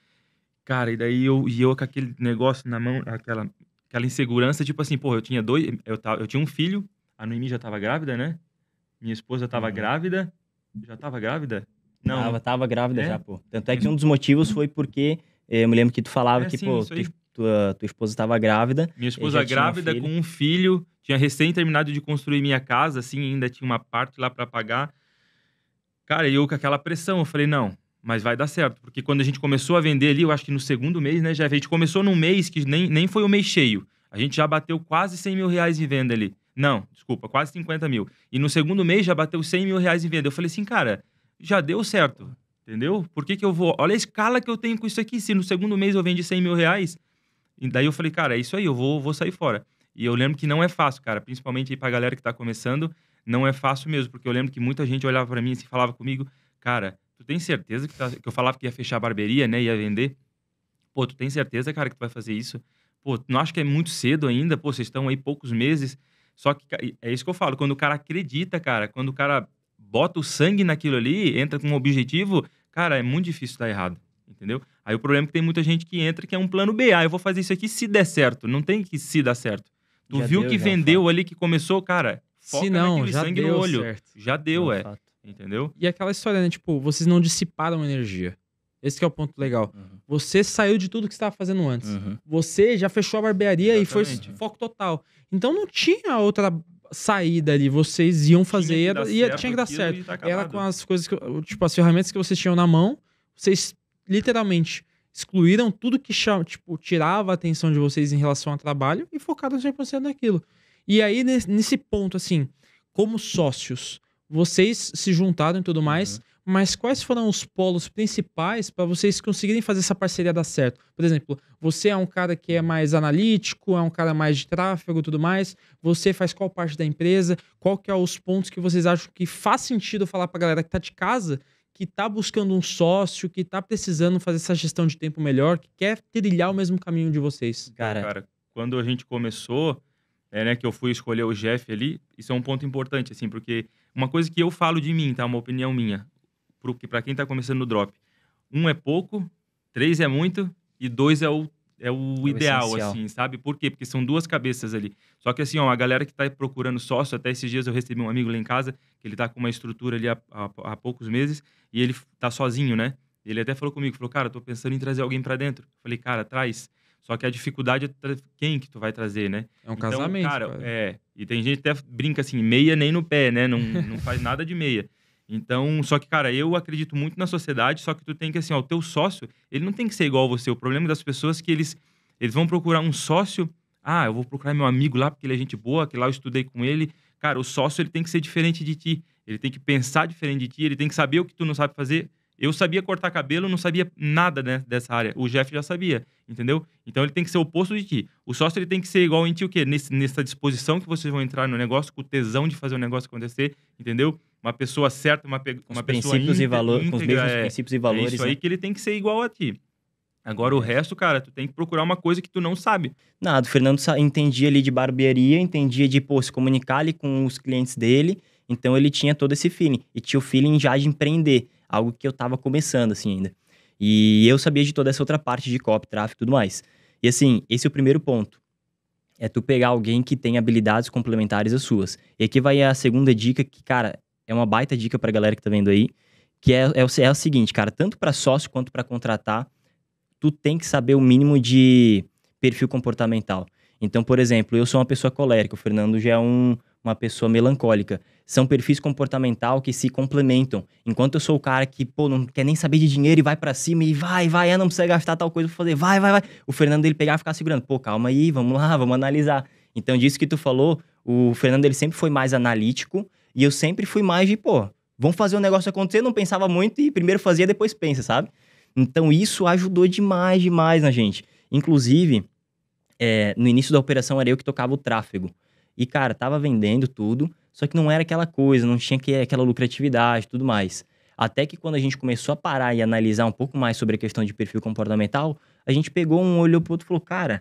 Cara, e daí eu, e eu com aquele negócio na mão, aquela, aquela insegurança, tipo assim, pô, eu tinha dois, eu, tava, eu tinha um filho, a Noemi já tava grávida, né? Minha esposa tava uhum. grávida, já tava grávida? Não. Tava, tava grávida é? já, pô. Tanto é que um dos motivos foi porque, eh, eu me lembro que tu falava é, que, sim, pô, tu, tua, tua esposa estava grávida. Minha esposa grávida um com um filho, tinha recém terminado de construir minha casa, assim, ainda tinha uma parte lá para pagar. Cara, eu com aquela pressão, eu falei, não, mas vai dar certo. Porque quando a gente começou a vender ali, eu acho que no segundo mês, né, já A gente começou num mês que nem, nem foi o um mês cheio. A gente já bateu quase 100 mil reais em venda ali. Não, desculpa, quase 50 mil. E no segundo mês já bateu 100 mil reais em venda. Eu falei assim, cara, já deu certo, entendeu? Por que, que eu vou... Olha a escala que eu tenho com isso aqui. Se no segundo mês eu vendi 100 mil reais... E daí eu falei, cara, é isso aí, eu vou, vou sair fora. E eu lembro que não é fácil, cara, principalmente aí pra galera que tá começando não é fácil mesmo, porque eu lembro que muita gente olhava para mim e assim, falava comigo, cara, tu tem certeza que, tá... que eu falava que ia fechar a barbearia, né, ia vender? Pô, tu tem certeza, cara, que tu vai fazer isso? Pô, não acho que é muito cedo ainda, pô, vocês estão aí poucos meses. Só que é isso que eu falo, quando o cara acredita, cara, quando o cara bota o sangue naquilo ali, entra com um objetivo, cara, é muito difícil dar errado, entendeu? Aí o problema é que tem muita gente que entra que é um plano B, ah, eu vou fazer isso aqui se der certo, não tem que se dar certo. Tu já viu deu, que vendeu ali, que começou, cara, Foca Se não, já sangue deu no olho. Certo. Já deu, é. Entendeu? E aquela história, né? Tipo, vocês não dissiparam energia. Esse é o ponto legal. Uhum. Você saiu de tudo que estava fazendo antes. Uhum. Você já fechou a barbearia Exatamente. e foi foco total. Então não tinha outra saída ali. Vocês iam fazer tinha e ia, tinha que dar certo. Tá Era com as coisas que, tipo, as ferramentas que vocês tinham na mão, vocês literalmente excluíram tudo que tipo, tirava a atenção de vocês em relação ao trabalho e focaram 100% naquilo. E aí, nesse ponto, assim, como sócios, vocês se juntaram e tudo uhum. mais, uhum. mas quais foram os polos principais para vocês conseguirem fazer essa parceria dar certo? Por exemplo, você é um cara que é mais analítico, é um cara mais de tráfego e tudo mais, você faz qual parte da empresa, qual que é os pontos que vocês acham que faz sentido falar para a galera que está de casa, que está buscando um sócio, que está precisando fazer essa gestão de tempo melhor, que quer trilhar o mesmo caminho de vocês? Cara, cara quando a gente começou, é, né, que eu fui escolher o Jeff ali, isso é um ponto importante, assim, porque uma coisa que eu falo de mim, tá? Uma opinião minha, para quem tá começando no drop. Um é pouco, três é muito e dois é o, é o, é ideal, essencial. assim, sabe? Por quê? Porque são duas cabeças ali. Só que assim, ó, a galera que tá procurando sócio, até esses dias eu recebi um amigo lá em casa, que ele tá com uma estrutura ali há, há, há poucos meses e ele tá sozinho, né? Ele até falou comigo, falou, cara, tô pensando em trazer alguém para dentro. Eu falei, cara, traz. Só que a dificuldade é quem que tu vai trazer, né? É um então, casamento. Cara, cara, é. E tem gente que até brinca assim, meia nem no pé, né? Não, [LAUGHS] não faz nada de meia. Então, só que, cara, eu acredito muito na sociedade, só que tu tem que, assim, ó, o teu sócio, ele não tem que ser igual a você. O problema das pessoas é que eles, eles vão procurar um sócio. Ah, eu vou procurar meu amigo lá porque ele é gente boa, que lá eu estudei com ele. Cara, o sócio, ele tem que ser diferente de ti. Ele tem que pensar diferente de ti, ele tem que saber o que tu não sabe fazer. Eu sabia cortar cabelo, não sabia nada né, dessa área. O Jeff já sabia, entendeu? Então ele tem que ser o oposto de ti. O sócio ele tem que ser igual em ti o quê? Nesse, nessa disposição que vocês vão entrar no negócio, com o tesão de fazer o negócio acontecer, entendeu? Uma pessoa certa, uma, pessoa princípios íntegra, e valor, íntegra, Com os mesmos é, princípios e valores. É isso né? aí que ele tem que ser igual a ti. Agora o resto, cara, tu tem que procurar uma coisa que tu não sabe. Nada, o Fernando entendia ali de barbearia, entendia de, pô, se comunicar ali com os clientes dele. Então ele tinha todo esse feeling. E tinha o feeling já de empreender algo que eu estava começando, assim, ainda. E eu sabia de toda essa outra parte de copy, tráfego e tudo mais. E, assim, esse é o primeiro ponto. É tu pegar alguém que tem habilidades complementares às suas. E aqui vai a segunda dica que, cara, é uma baita dica pra galera que tá vendo aí, que é, é, o, é o seguinte, cara, tanto para sócio quanto para contratar, tu tem que saber o mínimo de perfil comportamental. Então, por exemplo, eu sou uma pessoa colérica, o Fernando já é um, uma pessoa melancólica. São perfis comportamental que se complementam. Enquanto eu sou o cara que, pô, não quer nem saber de dinheiro e vai para cima e vai, vai, é, não precisa gastar tal coisa pra fazer, vai, vai, vai. O Fernando ele pegar e ficar segurando, pô, calma aí, vamos lá, vamos analisar. Então, disso que tu falou, o Fernando ele sempre foi mais analítico e eu sempre fui mais de, pô, vamos fazer um negócio acontecer, não pensava muito e primeiro fazia, depois pensa, sabe? Então, isso ajudou demais, demais na gente. Inclusive, é, no início da operação era eu que tocava o tráfego. E, cara, tava vendendo tudo, só que não era aquela coisa, não tinha aquela lucratividade tudo mais. Até que quando a gente começou a parar e analisar um pouco mais sobre a questão de perfil comportamental, a gente pegou um, olhou pro outro e falou, cara,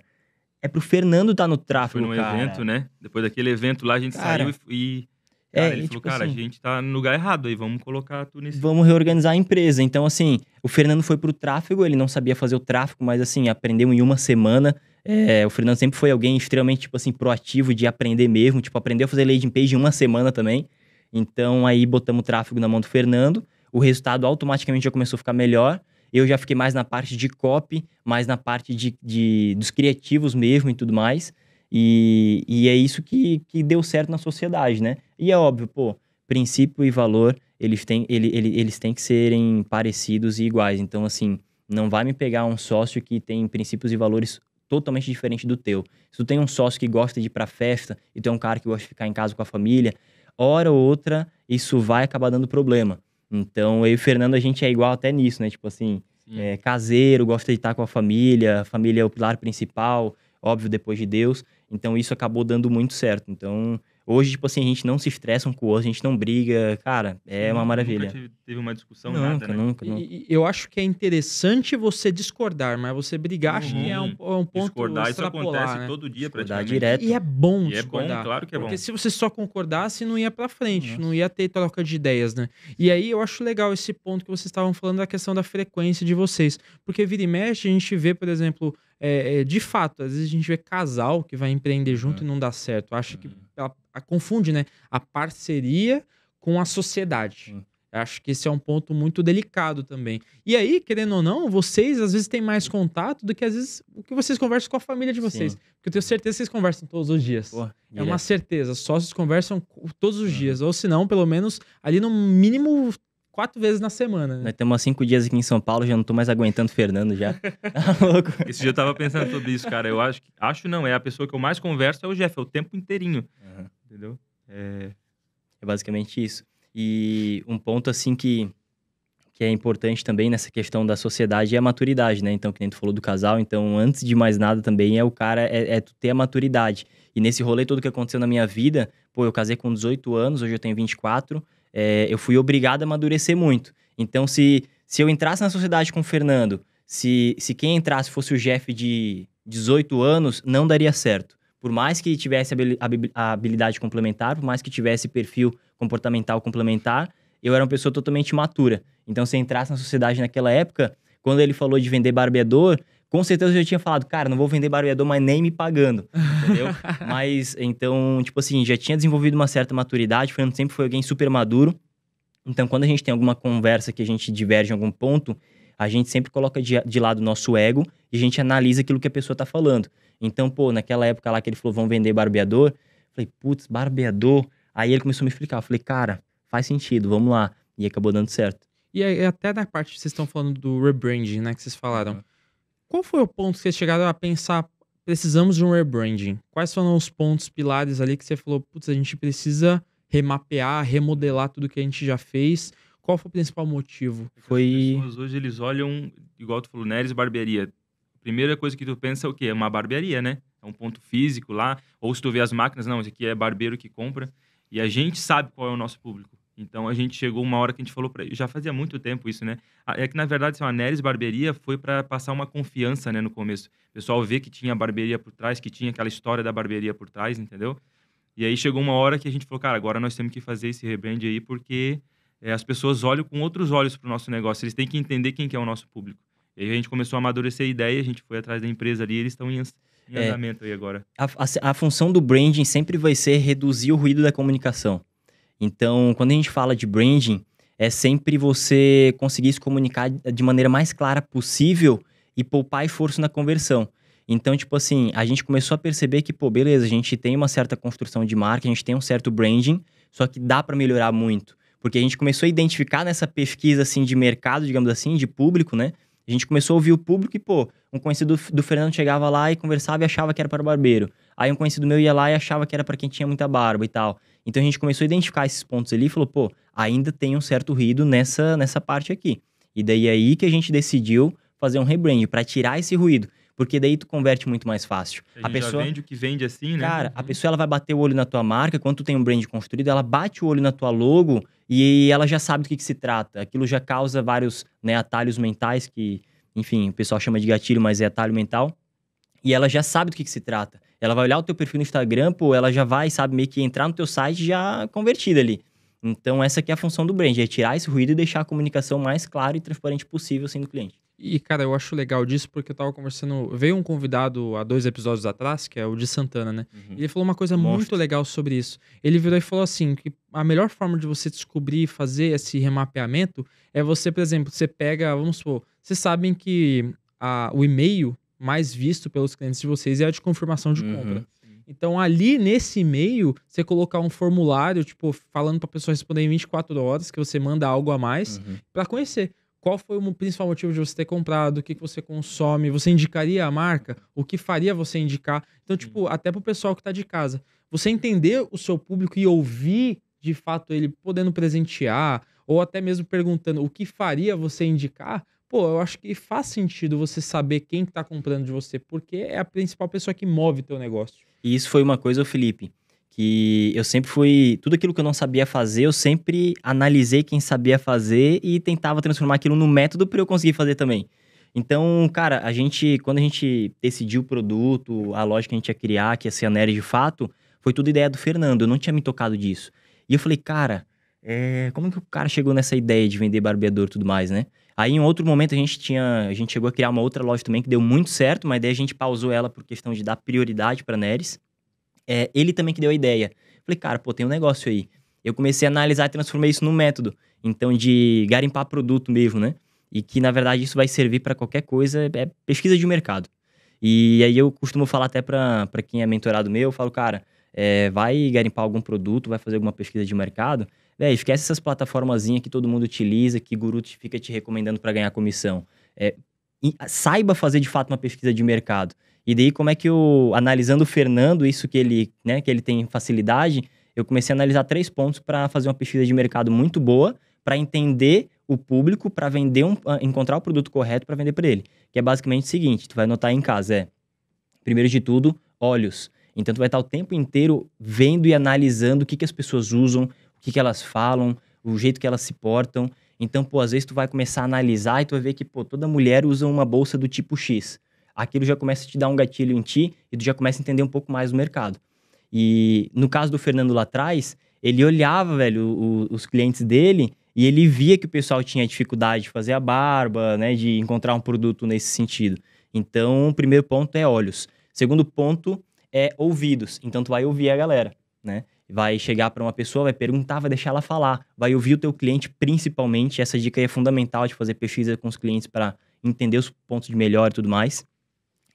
é pro Fernando tá no tráfego, Foi num cara. evento, né? Depois daquele evento lá, a gente cara, saiu e... É, cara, é, ele e, falou, tipo cara, assim, a gente tá no lugar errado aí, vamos colocar tudo nesse... Vamos reorganizar a empresa. Então, assim, o Fernando foi pro tráfego, ele não sabia fazer o tráfego, mas, assim, aprendeu em uma semana é, o Fernando sempre foi alguém extremamente, tipo assim, proativo de aprender mesmo. Tipo, aprendeu a fazer landing page em uma semana também. Então, aí botamos tráfego na mão do Fernando. O resultado automaticamente já começou a ficar melhor. Eu já fiquei mais na parte de copy, mais na parte de, de dos criativos mesmo e tudo mais. E, e é isso que, que deu certo na sociedade, né? E é óbvio, pô, princípio e valor, eles têm, ele, ele, eles têm que serem parecidos e iguais. Então, assim, não vai me pegar um sócio que tem princípios e valores totalmente diferente do teu. Se tu tem um sócio que gosta de ir pra festa e tem é um cara que gosta de ficar em casa com a família, hora ou outra isso vai acabar dando problema. Então, eu e o Fernando, a gente é igual até nisso, né? Tipo assim, é, caseiro, gosta de estar com a família, família é o pilar principal, óbvio, depois de Deus. Então, isso acabou dando muito certo. Então, Hoje, tipo assim, a gente não se estressa um com o outro, a gente não briga, cara, é uma maravilha. Nunca teve, teve uma discussão, nunca, nada, né? Nunca, nunca. eu acho que é interessante você discordar, mas você brigar, uhum. acho que é uhum. um, é um ponto Discordar, isso acontece né? todo dia discordar direto. E é bom e discordar. É bom, claro que é bom. Porque se você só concordasse, não ia pra frente, Nossa. não ia ter troca de ideias, né? E aí eu acho legal esse ponto que vocês estavam falando da questão da frequência de vocês. Porque vira e mexe, a gente vê, por exemplo, é, é de fato, às vezes a gente vê casal que vai empreender junto é. e não dá certo. Acha que ela, ela confunde, né? A parceria com a sociedade. Hum. Acho que esse é um ponto muito delicado também. E aí, querendo ou não, vocês às vezes têm mais contato do que às vezes o que vocês conversam com a família de vocês. Sim. Porque eu tenho certeza que vocês conversam todos os dias. é uma certeza. Sócios conversam todos os hum. dias. Ou se não, pelo menos ali no mínimo quatro vezes na semana. Né? Nós temos cinco dias aqui em São Paulo, já não tô mais aguentando o Fernando já. [LAUGHS] [LAUGHS] tá louco. Esse dia eu tava pensando sobre isso, cara. Eu acho que, acho não, é a pessoa que eu mais converso é o Jeff, é o tempo inteirinho. Uhum. Entendeu? É... é basicamente isso. E um ponto assim que que é importante também nessa questão da sociedade é a maturidade, né? Então, que nem tu falou do casal, então antes de mais nada também é o cara, é, é tu ter a maturidade. E nesse rolê todo que aconteceu na minha vida, pô, eu casei com 18 anos, hoje eu tenho 24, é, eu fui obrigado a amadurecer muito. Então, se, se eu entrasse na sociedade com o Fernando, se, se quem entrasse fosse o Jeff de 18 anos, não daria certo. Por mais que tivesse a habilidade complementar, por mais que tivesse perfil comportamental complementar, eu era uma pessoa totalmente matura. Então, se eu entrasse na sociedade naquela época, quando ele falou de vender barbeador, com certeza eu já tinha falado, cara, não vou vender barulhador, mas nem me pagando, entendeu? [LAUGHS] mas, então, tipo assim, já tinha desenvolvido uma certa maturidade, o Fernando sempre foi alguém super maduro. Então, quando a gente tem alguma conversa que a gente diverge em algum ponto, a gente sempre coloca de, de lado o nosso ego e a gente analisa aquilo que a pessoa tá falando. Então, pô, naquela época lá que ele falou, vão vender barbeador, falei, putz, barbeador. Aí ele começou a me explicar, eu falei, cara, faz sentido, vamos lá. E acabou dando certo. E aí, até na parte que vocês estão falando do rebranding, né, que vocês falaram. Uhum qual foi o ponto que vocês chegaram a pensar, precisamos de um rebranding? Quais foram os pontos pilares ali que você falou, putz, a gente precisa remapear, remodelar tudo que a gente já fez? Qual foi o principal motivo? É foi... As pessoas hoje, eles olham, igual tu falou, Neres Barbearia. Primeira coisa que tu pensa é o quê? É uma barbearia, né? É um ponto físico lá. Ou se tu vê as máquinas, não, isso aqui é barbeiro que compra. E a gente sabe qual é o nosso público. Então a gente chegou uma hora que a gente falou para ele, já fazia muito tempo isso, né? É que na verdade assim, a Neres Barbearia foi para passar uma confiança, né, no começo. O pessoal vê que tinha a barbearia por trás, que tinha aquela história da barbearia por trás, entendeu? E aí chegou uma hora que a gente falou, cara, agora nós temos que fazer esse rebrand aí porque é, as pessoas olham com outros olhos para o nosso negócio, eles têm que entender quem que é o nosso público. E aí a gente começou a amadurecer a ideia, a gente foi atrás da empresa ali, eles estão em em é, aí agora. A, a, a função do branding sempre vai ser reduzir o ruído da comunicação. Então, quando a gente fala de branding, é sempre você conseguir se comunicar de maneira mais clara possível e poupar esforço na conversão. Então, tipo assim, a gente começou a perceber que, pô, beleza, a gente tem uma certa construção de marca, a gente tem um certo branding, só que dá para melhorar muito. Porque a gente começou a identificar nessa pesquisa, assim, de mercado, digamos assim, de público, né? A gente começou a ouvir o público e, pô, um conhecido do Fernando chegava lá e conversava e achava que era para o barbeiro. Aí um conhecido meu ia lá e achava que era para quem tinha muita barba e tal. Então a gente começou a identificar esses pontos ali e falou, pô, ainda tem um certo ruído nessa, nessa parte aqui. E daí é aí que a gente decidiu fazer um rebrand para tirar esse ruído. Porque daí tu converte muito mais fácil. A, a pessoa vende o que vende assim, né? Cara, a uhum. pessoa ela vai bater o olho na tua marca, quando tu tem um brand construído, ela bate o olho na tua logo e ela já sabe do que, que se trata. Aquilo já causa vários né, atalhos mentais que, enfim, o pessoal chama de gatilho, mas é atalho mental. E ela já sabe do que, que se trata. Ela vai olhar o teu perfil no Instagram, pô, ela já vai, sabe, meio que entrar no teu site já convertida ali. Então, essa aqui é a função do brand, é tirar esse ruído e deixar a comunicação mais clara e transparente possível assim assim, cliente. E, cara, eu acho legal disso porque eu tava conversando. Veio um convidado há dois episódios atrás, que é o de Santana, né? Uhum. Ele falou uma coisa muito legal sobre isso. Ele virou e falou assim: que a melhor forma de você descobrir e fazer esse remapeamento é você, por exemplo, você pega, vamos supor, vocês sabem que a, o e-mail mais visto pelos clientes de vocês é a de confirmação de uhum. compra. Então, ali nesse e-mail, você colocar um formulário, tipo, falando para a pessoa responder em 24 horas, que você manda algo a mais, uhum. para conhecer qual foi o principal motivo de você ter comprado, o que, que você consome, você indicaria a marca, o que faria você indicar. Então, tipo, uhum. até o pessoal que está de casa, você entender o seu público e ouvir de fato ele podendo presentear, ou até mesmo perguntando o que faria você indicar, pô, eu acho que faz sentido você saber quem está comprando de você, porque é a principal pessoa que move teu negócio. E isso foi uma coisa, Felipe, que eu sempre fui. Tudo aquilo que eu não sabia fazer, eu sempre analisei quem sabia fazer e tentava transformar aquilo no método para eu conseguir fazer também. Então, cara, a gente, quando a gente decidiu o produto, a loja que a gente ia criar, que ia ser a Nery de fato, foi tudo ideia do Fernando, eu não tinha me tocado disso. E eu falei, cara, é... como que o cara chegou nessa ideia de vender barbeador e tudo mais, né? Aí, em outro momento, a gente tinha. A gente chegou a criar uma outra loja também que deu muito certo, mas daí a gente pausou ela por questão de dar prioridade para Neres. É, ele também que deu a ideia. Falei, cara, pô, tem um negócio aí. Eu comecei a analisar e transformei isso num método. Então, de garimpar produto mesmo, né? E que, na verdade, isso vai servir para qualquer coisa, é pesquisa de mercado. E aí eu costumo falar até para quem é mentorado meu, eu falo, cara, é, vai garimpar algum produto, vai fazer alguma pesquisa de mercado, velho, esquece essas plataformazinhas que todo mundo utiliza, que guru te fica te recomendando para ganhar comissão. É, ah, saiba fazer de fato uma pesquisa de mercado. E daí, como é que eu, analisando o Fernando, isso que ele, né, que ele tem facilidade, eu comecei a analisar três pontos para fazer uma pesquisa de mercado muito boa, para entender o público, para vender um, ah, encontrar o produto correto para vender para ele. Que é basicamente o seguinte: tu vai notar em casa, é, primeiro de tudo, olhos. Então, tu vai estar o tempo inteiro vendo e analisando o que, que as pessoas usam, que, que elas falam, o jeito que elas se portam. Então, pô, às vezes tu vai começar a analisar e tu vai ver que, pô, toda mulher usa uma bolsa do tipo X. Aquilo já começa a te dar um gatilho em ti e tu já começa a entender um pouco mais o mercado. E no caso do Fernando lá atrás, ele olhava, velho, o, os clientes dele e ele via que o pessoal tinha dificuldade de fazer a barba, né, de encontrar um produto nesse sentido. Então, o primeiro ponto é olhos. Segundo ponto é ouvidos. Então, tu vai ouvir a galera, né? vai chegar para uma pessoa, vai perguntar, vai deixar ela falar, vai ouvir o teu cliente principalmente. Essa dica aí é fundamental de fazer pesquisa com os clientes para entender os pontos de melhor e tudo mais.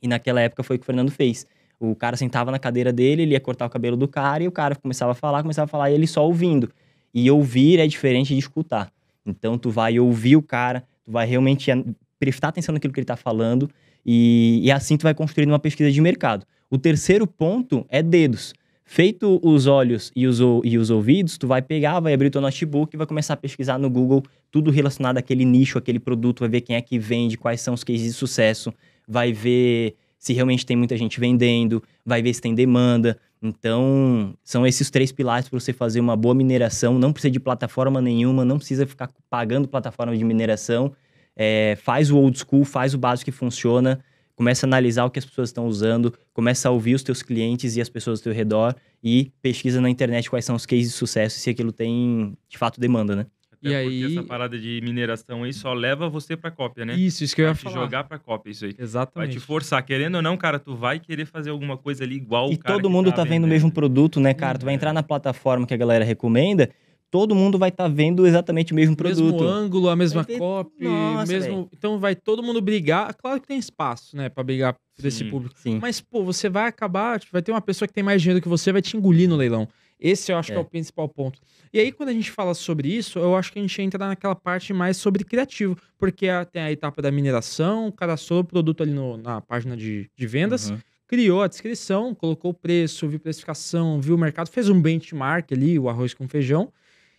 E naquela época foi o que o Fernando fez. O cara sentava na cadeira dele, ele ia cortar o cabelo do cara e o cara começava a falar, começava a falar e ele só ouvindo. E ouvir é diferente de escutar. Então tu vai ouvir o cara, tu vai realmente prestar atenção naquilo que ele está falando e, e assim tu vai construindo uma pesquisa de mercado. O terceiro ponto é dedos. Feito os olhos e os, e os ouvidos, tu vai pegar, vai abrir o teu notebook e vai começar a pesquisar no Google tudo relacionado àquele nicho, aquele produto, vai ver quem é que vende, quais são os cases de sucesso, vai ver se realmente tem muita gente vendendo, vai ver se tem demanda. Então, são esses três pilares para você fazer uma boa mineração. Não precisa de plataforma nenhuma, não precisa ficar pagando plataforma de mineração. É, faz o old school, faz o básico que funciona começa a analisar o que as pessoas estão usando, começa a ouvir os teus clientes e as pessoas ao teu redor e pesquisa na internet quais são os cases de sucesso e se aquilo tem, de fato, demanda, né? Até e aí essa parada de mineração aí só leva você para cópia, né? Isso, isso que vai eu ia te falar. jogar para cópia isso aí. Exatamente. Vai te forçar, querendo ou não, cara, tu vai querer fazer alguma coisa ali igual e o cara. E todo mundo tá, tá vendo o mesmo produto, né, cara? Tu vai é. entrar na plataforma que a galera recomenda todo mundo vai estar tá vendo exatamente o mesmo produto. O mesmo ângulo, a mesma ter... copy, mesmo. Véio. Então vai todo mundo brigar. Claro que tem espaço, né, para brigar sim, desse público. Sim. Mas pô, você vai acabar, tipo, vai ter uma pessoa que tem mais dinheiro que você, vai te engolir no leilão. Esse eu acho é. que é o principal ponto. E aí quando a gente fala sobre isso, eu acho que a gente entra naquela parte mais sobre criativo, porque tem a etapa da mineração, o cara o produto ali no, na página de, de vendas. Uhum criou a descrição, colocou o preço, viu precificação, viu o mercado, fez um benchmark ali, o arroz com feijão,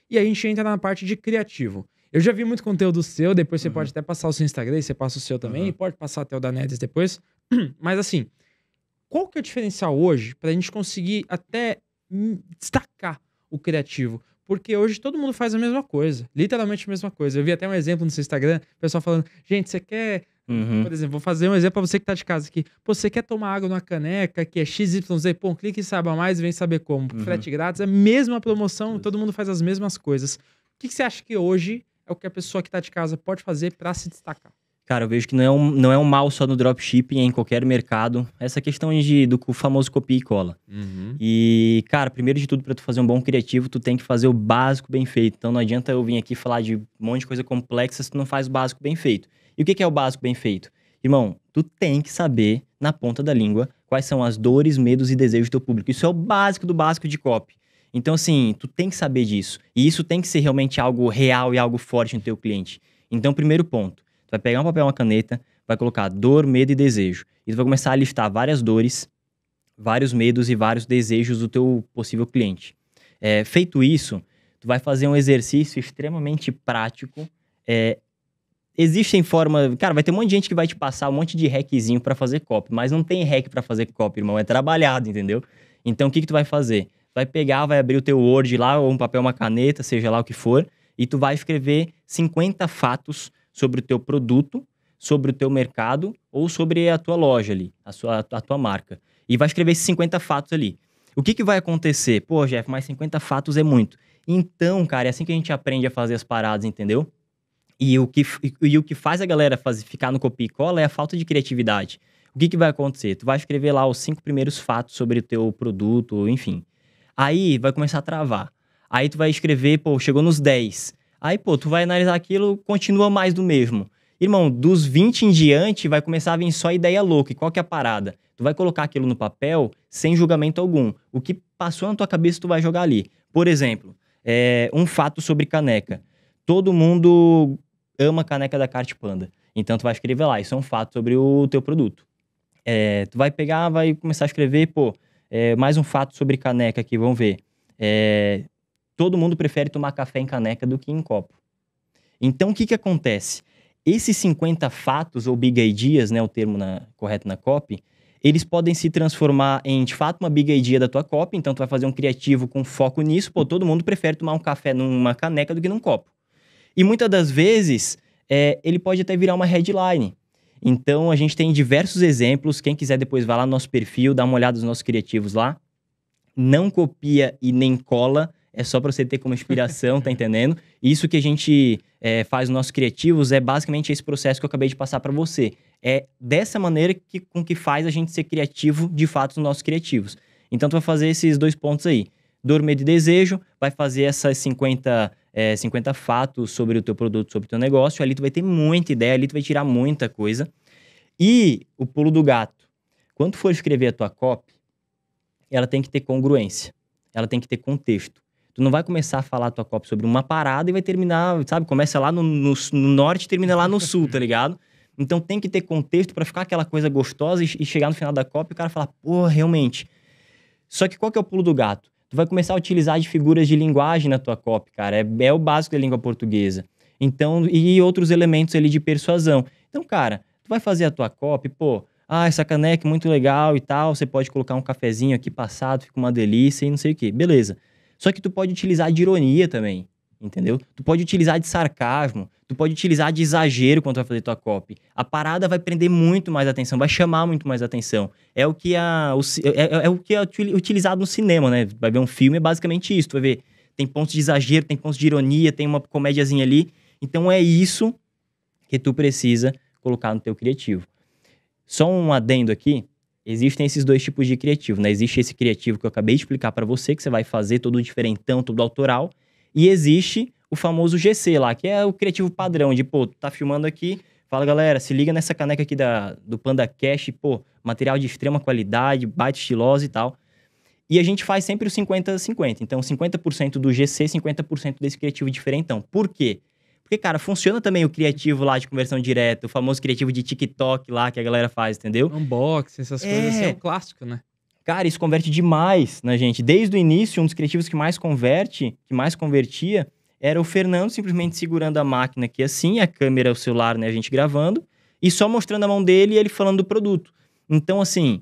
e aí a gente entra na parte de criativo. Eu já vi muito conteúdo seu, depois você uhum. pode até passar o seu Instagram, você passa o seu também, uhum. pode passar até o da Nedes depois. [CLEARS THROAT] Mas assim, qual que é o diferencial hoje para a gente conseguir até destacar o criativo? Porque hoje todo mundo faz a mesma coisa, literalmente a mesma coisa. Eu vi até um exemplo no seu Instagram, o pessoal falando, gente, você quer Uhum. Por exemplo, vou fazer um exemplo para você que está de casa aqui. Pô, você quer tomar água numa caneca que é XYZ, pô, um clique e saiba mais e vem saber como. Uhum. Frete grátis, é a mesma promoção, todo mundo faz as mesmas coisas. O que, que, você acha que hoje é o que a pessoa que está de casa pode fazer para se destacar? Cara, eu vejo que não é, um, não é um mal só no dropshipping, é em qualquer mercado. Essa questão de, do famoso copia e cola. Uhum. E, cara, primeiro de tudo, para tu fazer um bom criativo, tu tem que fazer o básico bem feito. Então não adianta eu vir aqui falar de um monte de coisa complexa se tu não faz o básico bem feito. E o que, é o básico bem feito? Irmão, tu tem que saber, na ponta da língua, quais são as dores, medos e desejos do teu público. Isso é o básico do básico de copy. Então, assim, tu tem que saber disso. E isso tem que ser realmente algo real e algo forte no teu cliente. Então, primeiro ponto, tu vai pegar um papel e uma caneta, vai colocar dor, medo e desejo. E tu vai começar a listar várias dores, vários medos e vários desejos do teu possível cliente. É, feito isso, tu vai fazer um exercício extremamente prático é, existem formas. Cara, vai ter um monte de gente que vai te passar um monte de hackzinho para fazer copy, mas não tem hack para fazer copy, irmão. É trabalhado, entendeu? Então o que, que tu vai fazer? Vai pegar, vai abrir o teu Word lá, ou um papel, uma caneta, seja lá o que for, e tu vai escrever 50 fatos sobre o teu produto, sobre o teu mercado ou sobre a tua loja ali, a, sua, a tua marca. E vai escrever esses 50 fatos ali. O que, que vai acontecer? Pô, Jeff, mais 50 fatos é muito. Então, cara, é assim que a gente aprende a fazer as paradas, entendeu? E o que, e o que faz a galera fazer, ficar no copia e cola é a falta de criatividade. O que, que vai acontecer? Tu vai escrever lá os cinco primeiros fatos sobre o teu produto, enfim. Aí vai começar a travar. Aí tu vai escrever, pô, chegou nos 10. Aí, pô, tu vai analisar aquilo, continua mais do mesmo. Irmão, dos 20 em diante vai começar a vir só ideia louca. E qual que é a parada? Tu vai colocar aquilo no papel sem julgamento algum. O que passou na tua cabeça, tu vai jogar ali. Por exemplo, é, um fato sobre caneca. Todo mundo ama a caneca da Carte Panda. Então tu vai escrever lá, isso é um fato sobre o teu produto. É, tu vai pegar, vai começar a escrever, pô, é, mais um fato sobre caneca aqui, vamos ver. É, todo mundo prefere tomar café em caneca do que em copo. Então o que que acontece? Esses 50 fatos, ou big ideas, né, o termo na, correto na copy, eles podem se transformar em, de fato, uma big idea da tua copy. Então, tu vai fazer um criativo com foco nisso. Pô, todo mundo prefere tomar um café numa caneca do que num copo. E muitas das vezes, é, ele pode até virar uma headline. Então, a gente tem diversos exemplos. Quem quiser depois vai lá no nosso perfil, dá uma olhada nos nossos criativos lá. Não copia e nem cola. É só para você ter como inspiração, tá [LAUGHS] entendendo? Isso que a gente é, faz nos nossos criativos é basicamente esse processo que eu acabei de passar para você. É dessa maneira que, com que faz a gente ser criativo de fato nos nossos criativos. Então, tu vai fazer esses dois pontos aí. Dormir de desejo, vai fazer essas 50 é, 50 fatos sobre o teu produto, sobre o teu negócio. Ali tu vai ter muita ideia, ali tu vai tirar muita coisa. E o pulo do gato. Quando for escrever a tua copy, ela tem que ter congruência. Ela tem que ter contexto. Tu não vai começar a falar a tua copy sobre uma parada e vai terminar, sabe? Começa lá no, no, no norte e termina lá no sul, tá ligado? Então tem que ter contexto para ficar aquela coisa gostosa e, e, chegar no final da copy e o cara falar, pô, realmente. Só que qual que é o pulo do gato? tu vai começar a utilizar de figuras de linguagem na tua copy, cara. É, é o básico da língua portuguesa. Então, e outros elementos ali de persuasão. Então, cara, tu vai fazer a tua copy, pô, ah, essa caneca é muito legal e tal, você pode colocar um cafezinho aqui passado, fica uma delícia e não sei o quê. Beleza. Só que tu pode utilizar de ironia também, entendeu? Tu pode utilizar de sarcasmo, Tu pode utilizar de exagero quando tu vai fazer tua copy. A parada vai prender muito mais atenção, vai chamar muito mais atenção. É o que a, o, é, é, é, o que é utilizado no cinema, né? Vai ver um filme, é basicamente isso. Tu vai ver, tem pontos de exagero, tem pontos de ironia, tem uma comédiazinha ali. Então é isso que tu precisa colocar no teu criativo. Só um adendo aqui, existem esses dois tipos de criativo, né? Existe esse criativo que eu acabei de explicar para você, que você vai fazer todo diferentão, todo autoral, e existe o famoso GC lá, que é o criativo padrão de, pô, tá filmando aqui, fala galera, se liga nessa caneca aqui da, do Panda Cash, pô, material de extrema qualidade, baita estilosa e tal. E a gente faz sempre o 50-50. Então, 50% do GC, 50% desse criativo diferentão. Por quê? Porque, cara, funciona também o criativo lá de conversão direta, o famoso criativo de TikTok lá que a galera faz, entendeu? Unboxing, essas é... coisas assim, é um clássico, né? Cara, isso converte demais na né, gente. Desde o início, um dos criativos que mais converte, que mais convertia, era o Fernando simplesmente segurando a máquina aqui assim, a câmera, o celular, né, a gente gravando, e só mostrando a mão dele e ele falando do produto. Então, assim,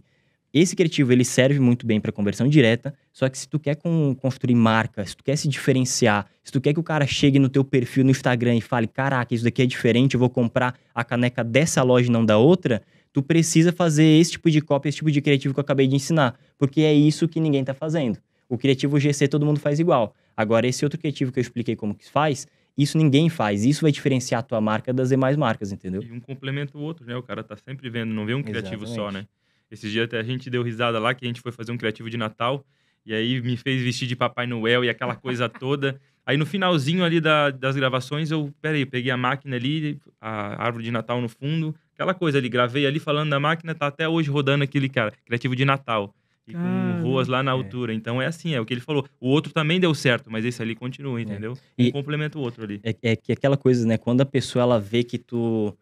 esse criativo ele serve muito bem para conversão direta, só que se tu quer com, construir marca, se tu quer se diferenciar, se tu quer que o cara chegue no teu perfil no Instagram e fale, caraca, isso daqui é diferente, eu vou comprar a caneca dessa loja e não da outra, tu precisa fazer esse tipo de cópia, esse tipo de criativo que eu acabei de ensinar, porque é isso que ninguém está fazendo. O criativo GC todo mundo faz igual. Agora, esse outro criativo que eu expliquei como que faz, isso ninguém faz. Isso vai diferenciar a tua marca das demais marcas, entendeu? E um complementa o outro, né? O cara tá sempre vendo, não vê um criativo Exatamente. só, né? Esses dias até a gente deu risada lá que a gente foi fazer um criativo de Natal e aí me fez vestir de Papai Noel e aquela coisa [LAUGHS] toda. Aí no finalzinho ali da, das gravações, eu, peraí, eu peguei a máquina ali, a árvore de Natal no fundo, aquela coisa ali, gravei ali falando da máquina, tá até hoje rodando aquele cara, criativo de Natal e com ruas lá na altura. Então é assim, é o que ele falou. O outro também deu certo, mas esse ali continua, é. entendeu? É. E um complementa o outro ali. É, é que aquela coisa, né? Quando a pessoa ela vê que tu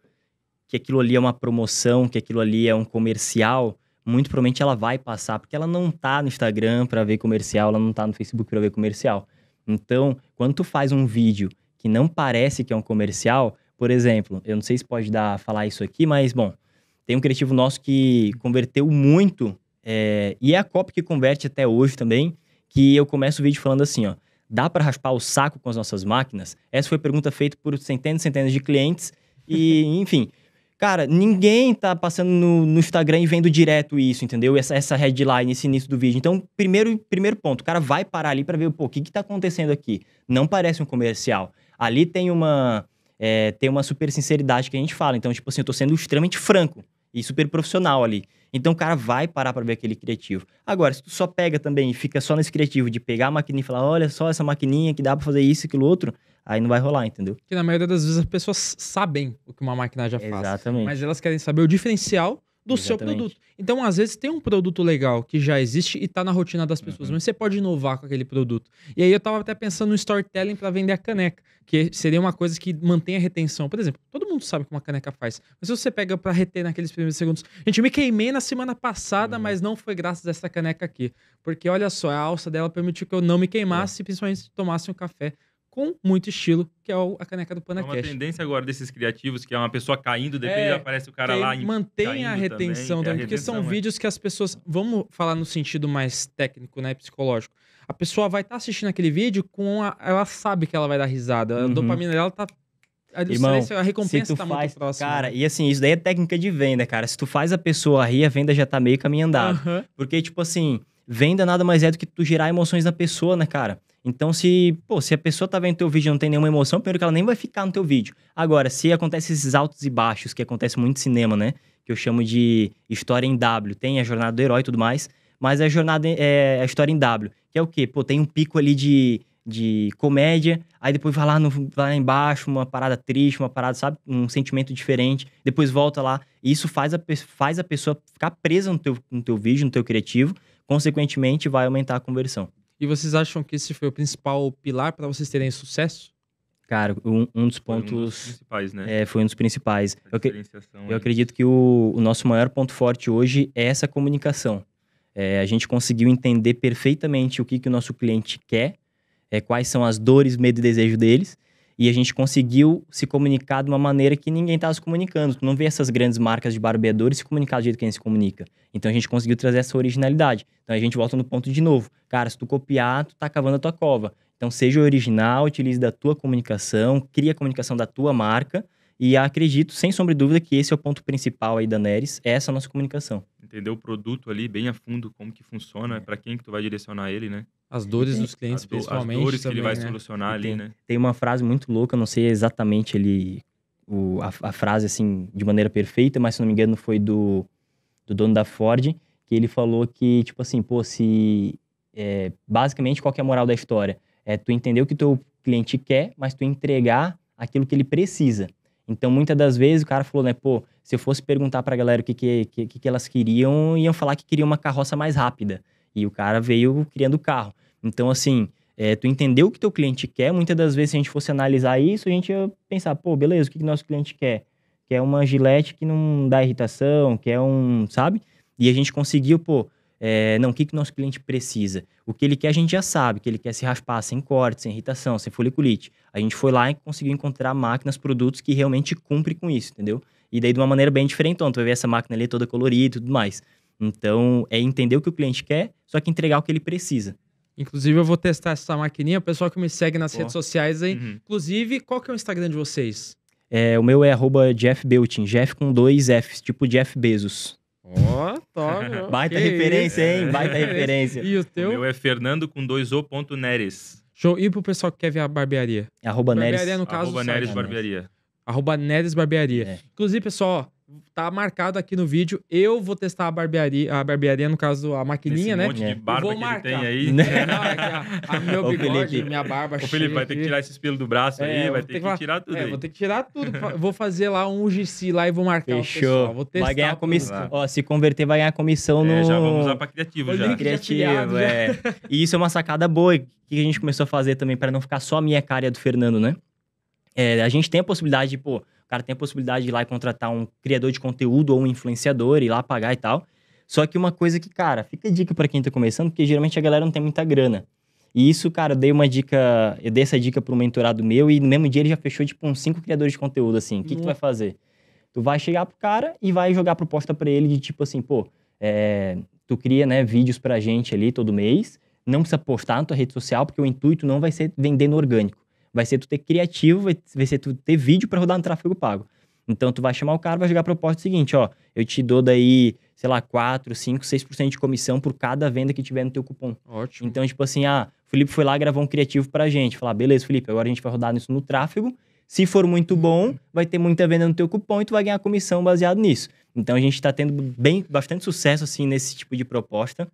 que aquilo ali é uma promoção, que aquilo ali é um comercial, muito provavelmente ela vai passar, porque ela não tá no Instagram para ver comercial, ela não tá no Facebook para ver comercial. Então, quando tu faz um vídeo que não parece que é um comercial, por exemplo, eu não sei se pode dar falar isso aqui, mas bom, tem um criativo nosso que converteu muito é, e é a Copa que converte até hoje também, que eu começo o vídeo falando assim, ó. Dá para raspar o saco com as nossas máquinas? Essa foi a pergunta feita por centenas e centenas de clientes. E, [LAUGHS] enfim, Cara, ninguém tá passando no, no, Instagram e vendo direto isso, entendeu? Essa, essa headline, esse início do vídeo. Então, primeiro, primeiro ponto, o cara vai parar ali para ver, pô, o que que tá acontecendo aqui? Não parece um comercial. Ali tem uma, é, tem uma super sinceridade que a gente fala. Então, tipo assim, eu tô sendo extremamente franco e super profissional ali. Então o cara vai parar para ver aquele criativo. Agora, se tu só pega também e fica só nesse criativo de pegar a maquininha e falar, olha só essa maquininha que dá para fazer isso e aquilo outro, aí não vai rolar, entendeu? Porque na maioria das vezes as pessoas sabem o que uma máquina já faz. Exatamente. Mas elas querem saber o diferencial do Exatamente. seu produto. Então, às vezes, tem um produto legal que já existe e está na rotina das pessoas, uhum. mas você pode inovar com aquele produto. E aí eu estava até pensando no storytelling para vender a caneca, que seria uma coisa que mantém a retenção. Por exemplo, todo mundo sabe o que uma caneca faz, mas se você pega para reter naqueles primeiros segundos, gente, me queimei na semana passada, uhum. mas não foi graças a essa caneca aqui. Porque olha só, a alça dela permitiu que eu não me queimasse, uhum. principalmente se tomasse um café com muito estilo, que é a caneca do Panacast. É uma tendência agora desses criativos, que é uma pessoa caindo, depois é, aparece o cara lá e Mantém a retenção também, também a né? porque retenção, são é. Né? vídeos que as pessoas. Vamos falar no sentido mais técnico, né? Psicológico. A pessoa vai estar tá assistindo aquele vídeo com. A, ela sabe que ela vai dar risada. Uhum. A dopamina dela tá. A, Irmão, a recompensa tá faz, muito próxima. Cara, e assim, isso daí é técnica de venda, cara. Se tu faz a pessoa rir, a venda já tá meio caminho andado. Uhum. Porque, tipo assim, venda nada mais é do que tu gerar emoções na pessoa, né, cara? Então, se, pô, se a pessoa tá vendo teu vídeo e não tem nenhuma emoção, primeiro que ela nem vai ficar no teu vídeo. Agora, se acontece esses altos e baixos, que acontece muito no cinema, né? Que eu chamo de história em W. Tem a jornada do herói e tudo mais, mas a jornada é a história em W, que é o quê? Pô, tem um pico ali de, de comédia, aí depois vai lá, no, vai lá embaixo, uma parada triste, uma parada, sabe? Um sentimento diferente, depois volta lá. E isso faz a, faz a pessoa ficar presa no teu, no teu vídeo, no teu criativo, consequentemente vai aumentar a conversão. E vocês acham que esse foi o principal pilar para vocês terem sucesso? Cara, um, um dos pontos. Foi um dos principais, né? É, foi um dos principais. Eu, eu, acredito que o, o, nosso maior ponto forte hoje é essa comunicação. É, a gente conseguiu entender perfeitamente o que, que o nosso cliente quer, é, quais são as dores, medo e desejo deles, e a gente conseguiu se comunicar de uma maneira que ninguém estava se comunicando. Tu não vê essas grandes marcas de barbeadores se comunicar do jeito que a gente se comunica. Então a gente conseguiu trazer essa originalidade. Então a gente volta no ponto de novo. Cara, se tu copiar, tu tá cavando a tua cova. Então seja original, utilize da tua comunicação, cria a comunicação da tua marca. E acredito, sem sombra de dúvida, que esse é o ponto principal aí da Neres, essa é a nossa comunicação entender o produto ali bem a fundo, como que funciona, é. para quem que tu vai direcionar ele, né? As dores tem, dos clientes, as do, principalmente. As dores também, que ele vai né? solucionar ali, né? Tem uma frase muito louca, não sei exatamente ele, o, a, a, frase assim, de maneira perfeita, mas se não me engano foi do, do dono da Ford, que ele falou que, tipo assim, pô, se. É, basicamente, qual é a moral da história? É tu entender o que teu cliente quer, mas tu entregar aquilo que ele precisa. Então, muitas das vezes o cara falou, né, pô, se eu fosse perguntar para a galera o que, que, que, que elas queriam, iam falar que queriam uma carroça mais rápida. E o cara veio criando o carro. Então, assim, é, tu entendeu o que teu cliente quer. Muitas das vezes, se a gente fosse analisar isso, a gente ia pensar, pô, beleza, o que, que nosso cliente quer? Quer uma gilete que não dá irritação, quer um, sabe? E a gente conseguiu, pô, é, não, o que, que nosso cliente precisa? O que ele quer a gente já sabe, que ele quer se raspar sem corte, sem irritação, sem foliculite. A gente foi lá e conseguiu encontrar máquinas, produtos que realmente cumprem com isso, entendeu? E daí de uma maneira bem diferente, então tu vai ver essa máquina ali toda colorida e tudo mais. Então, é entender o que o cliente quer, só que entregar o que ele precisa. Inclusive, eu vou testar essa maquininha. O pessoal que me segue nas Pô. redes sociais aí. Uhum. Inclusive, qual que é o Instagram de vocês? É, o meu é JeffBeltin. Jeff com dois Fs, tipo Jeff Bezos. Ó, oh, top. [LAUGHS] Baita referência, isso? hein? É. Baita referência. E o teu? O meu é Fernando com dois O ponto Neres. Show. E pro pessoal que quer ver a barbearia? É Neres. Barbearia, no caso. Arroba Neres Barbearia. Arroba Neres Barbearia. É. Inclusive, pessoal, tá marcado aqui no vídeo. Eu vou testar a barbearia, a barbearia no caso, a maquininha, Nesse né? monte de é. barba vou marcar. que ele tem aí. [LAUGHS] É, é a, a [LAUGHS] meu bigode, Felipe, minha barba O Felipe vai ter que tirar esse espelho do braço é, aí, vai ter que, que, tirar tudo é, aí. vou ter que tirar tudo. vou fazer lá um GC lá e vou marcar Fechou. Vou testar. Vai ganhar comissão. se converter, vai ganhar comissão é, no... já vamos lá pra criativo já. Criativo, já. é. E isso é uma sacada boa que a gente começou a fazer também, para não ficar só a minha cara e a do Fernando, né? É, a gente tem a possibilidade de, pô, o cara tem a possibilidade de ir lá e contratar um criador de conteúdo ou um influenciador, ir lá pagar e tal. Só que uma coisa que, cara, fica a dica para quem tá começando, porque geralmente a galera não tem muita grana. E isso, cara, eu dei uma dica, eu dei essa dica para um mentorado meu e no mesmo dia ele já fechou, tipo, uns cinco criadores de conteúdo, assim. O que, que tu vai uhum. fazer? Tu vai chegar pro cara e vai jogar a proposta para ele de tipo assim, pô, é, tu cria, né, vídeos pra gente ali todo mês, não precisa postar na tua rede social, porque o intuito não vai ser vender no orgânico vai ser tu ter criativo, vai, ser tu ter vídeo para rodar no tráfego pago. Então tu vai chamar o cara, vai jogar a proposta seguinte, ó, eu te dou daí, sei lá, 4, 5, 6% de comissão por cada venda que tiver no teu cupom. Ótimo. Então, tipo assim, ah, o Felipe foi lá gravou um criativo pra gente, falar, beleza, Felipe, agora a gente vai rodar nisso no tráfego. Se for muito uhum. bom, vai ter muita venda no teu cupom e tu vai ganhar comissão baseado nisso. Então a gente está tendo bem bastante sucesso assim nesse tipo de proposta.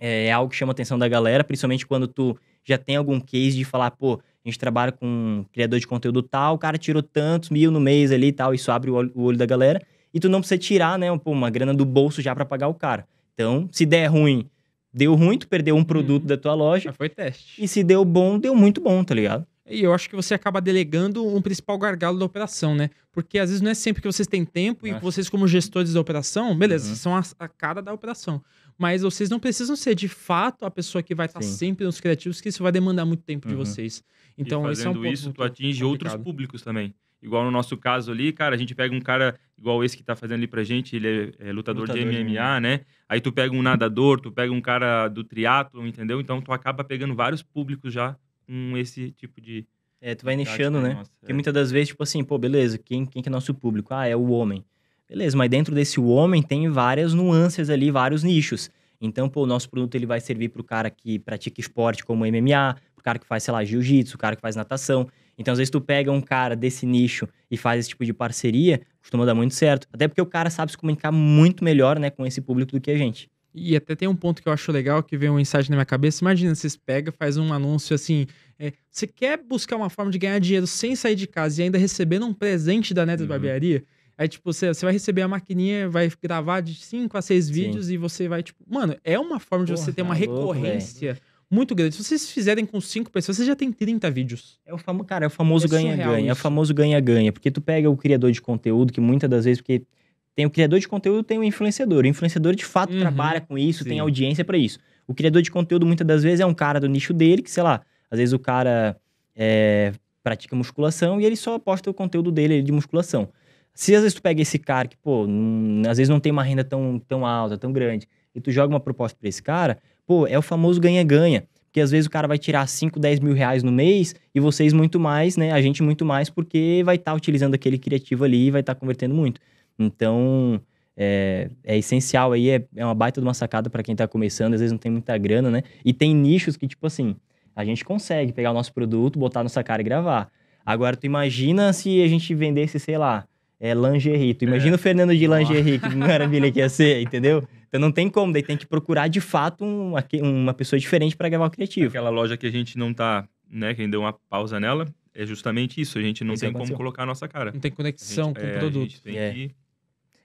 É, é algo que chama a atenção da galera, principalmente quando tu já tem algum case de falar, pô, a gente trabalha com um criador de conteúdo tal, o cara tirou tantos mil no mês ali e tal, isso abre o olho, da galera. E tu não precisa tirar, né, uma grana do bolso já para pagar o cara. Então, se der ruim, deu ruim, tu perdeu um produto hum, da tua loja. foi teste. E se deu bom, deu muito bom, tá ligado? E eu acho que você acaba delegando um principal gargalo da operação, né? Porque às vezes não é sempre que vocês têm tempo e vocês, como gestores da operação, beleza, uhum. são a, a cara da operação. Mas vocês não precisam ser de fato a pessoa que vai estar tá sempre nos criativos, que isso vai demandar muito tempo uhum. de vocês. Então, e fazendo isso, é um ponto isso tu atinge complicado. outros públicos também. Igual no nosso caso ali, cara, a gente pega um cara igual esse que tá fazendo ali pra gente, ele é, é lutador, lutador, de MMA, de né? Aí tu pega um nadador, tu pega um cara do triatlo, entendeu? Então tu acaba pegando vários públicos já com esse tipo de, é, tu vai nichando, né? Nossa, Porque é. muitas das vezes, tipo assim, pô, beleza, quem, quem que é nosso público? Ah, é o homem. Beleza, mas dentro desse homem tem várias nuances ali, vários nichos. Então, pô, o nosso produto ele vai servir para o cara que pratica esporte como MMA, o cara que faz, sei lá, jiu-jitsu, o cara que faz natação. Então, às vezes, tu pega um cara desse nicho e faz esse tipo de parceria, costuma dar muito certo. Até porque o cara sabe se comunicar muito melhor né, com esse público do que a gente. E até tem um ponto que eu acho legal, que vem um insight na minha cabeça. Imagina, vocês pegam, faz um anúncio assim. É, você quer buscar uma forma de ganhar dinheiro sem sair de casa e ainda recebendo um presente da Neta uhum. Barbearia? É tipo, você, você vai receber a maquininha, vai gravar de 5 a 6 vídeos Sim. e você vai, tipo. Mano, é uma forma de Porra, você ter tá uma recorrência louco, muito grande. Se vocês fizerem com 5 pessoas, você já tem 30 vídeos. É o famoso, cara, é o famoso é ganha-ganha. É, é o famoso ganha-ganha. Porque tu pega o criador de conteúdo, que muitas das vezes, porque tem o criador de conteúdo tem o influenciador. O influenciador de fato uhum, trabalha com isso, sim. tem audiência para isso. O criador de conteúdo muitas das vezes é um cara do nicho dele, que sei lá, às vezes o cara é, pratica musculação e ele só posta o conteúdo dele de musculação. Se às vezes tu pega esse cara que, pô, não, às vezes não tem uma renda tão, tão alta, tão grande, e tu joga uma proposta para esse cara, pô, é o famoso ganha-ganha. Porque às vezes o cara vai tirar 5, 10 mil reais no mês e vocês muito mais, né? A gente muito mais, porque vai estar tá utilizando aquele criativo ali e vai estar tá convertendo muito. Então, é, é, essencial aí, é, é, uma baita de uma sacada para quem tá começando, às vezes não tem muita grana, né? E tem nichos que, tipo assim, a gente consegue pegar o nosso produto, botar nossa cara e gravar. Agora, tu imagina se a gente vendesse, sei lá, é, lingerie. Tu imagina é. o Fernando de é. lingerie, que [LAUGHS] maravilha que ia ser, entendeu? Então não tem como, daí tem que procurar de fato um, uma pessoa diferente para gravar o criativo. Aquela loja que a gente não tá, né, que ainda deu uma pausa nela, é justamente isso, a gente não tem como colocar a nossa cara. Não tem conexão gente, com é, o produto. tem é. que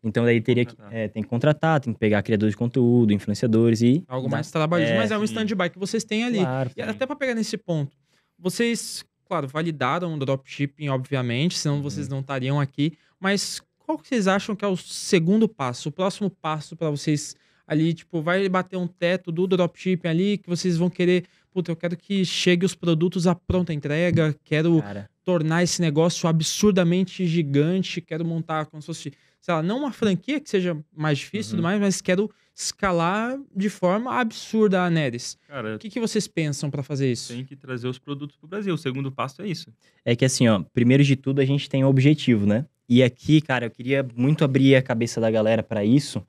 então daí teria que, é, tem que contratar, tem que pegar criadores de conteúdo, influenciadores e. Algo mais trabalhoso, é, mas é um stand-by que vocês têm ali. Claro, e até para pegar nesse ponto, vocês, claro, validaram o dropshipping, obviamente, senão hum. vocês uhum. não estariam aqui. Mas qual que vocês acham que é o segundo passo, o próximo passo para vocês ali, tipo, vai bater um teto do dropshipping ali que vocês vão querer, puta, eu quero que chegue os produtos à pronta entrega, quero Cara. tornar esse negócio absurdamente gigante, quero montar como se fosse, sei lá, não uma franquia que seja mais difícil uhum. tudo mais, mas quero escalar de forma absurda a Neres. Cara, o que, que vocês pensam para fazer isso? Tem que trazer os produtos para o Brasil. O segundo passo é isso. É que assim, ó, primeiro de tudo a gente tem o objetivo, né? E aqui, cara, eu queria muito abrir a cabeça da galera para isso.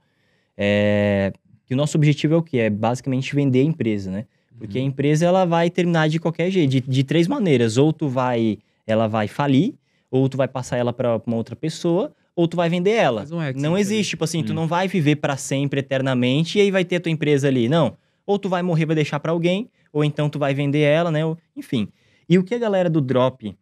É... Que o nosso objetivo é o quê? É basicamente vender a empresa, né? Porque uhum. a empresa ela vai terminar de qualquer jeito, de, de três maneiras. Ou tu vai, ela vai falir, ou tu vai passar ela para uma outra pessoa, ou tu vai vender ela. não existe, tipo assim, tu hum. não vai viver para sempre eternamente e aí vai ter a tua empresa ali, não. Ou tu vai morrer vai deixar para alguém, ou então tu vai vender ela, né? Enfim. E o que a galera do drop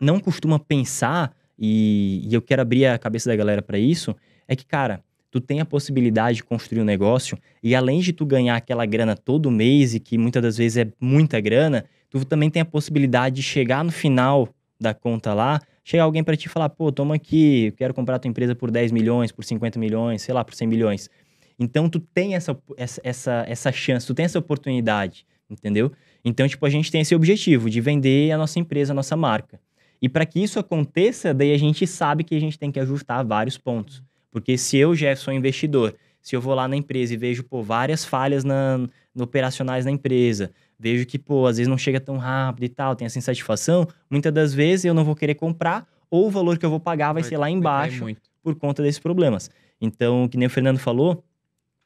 não costuma pensar e, e eu quero abrir a cabeça da galera para isso, é que, cara, tu tem a possibilidade de construir um negócio e além de tu ganhar aquela grana todo mês e que muitas das vezes é muita grana, tu também tem a possibilidade de chegar no final da conta lá, chegar alguém para te falar, pô, toma aqui, eu quero comprar tua empresa por 10 milhões, por 50 milhões, sei lá, por 100 milhões. Então tu tem essa, essa, essa, essa chance, tu tem essa oportunidade, entendeu? Então, tipo, a gente tem esse objetivo de vender a nossa empresa, a nossa marca. E para que isso aconteça, daí a gente sabe que a gente tem que ajustar vários pontos. Porque se eu, já sou investidor, se eu vou lá na empresa e vejo pô, várias falhas na, no operacionais na empresa, vejo que, pô, às vezes não chega tão rápido e tal, tem essa insatisfação, muitas das vezes eu não vou querer comprar ou o valor que eu vou pagar vai, vai ser lá embaixo por conta desses problemas. Então, que nem o Fernando falou,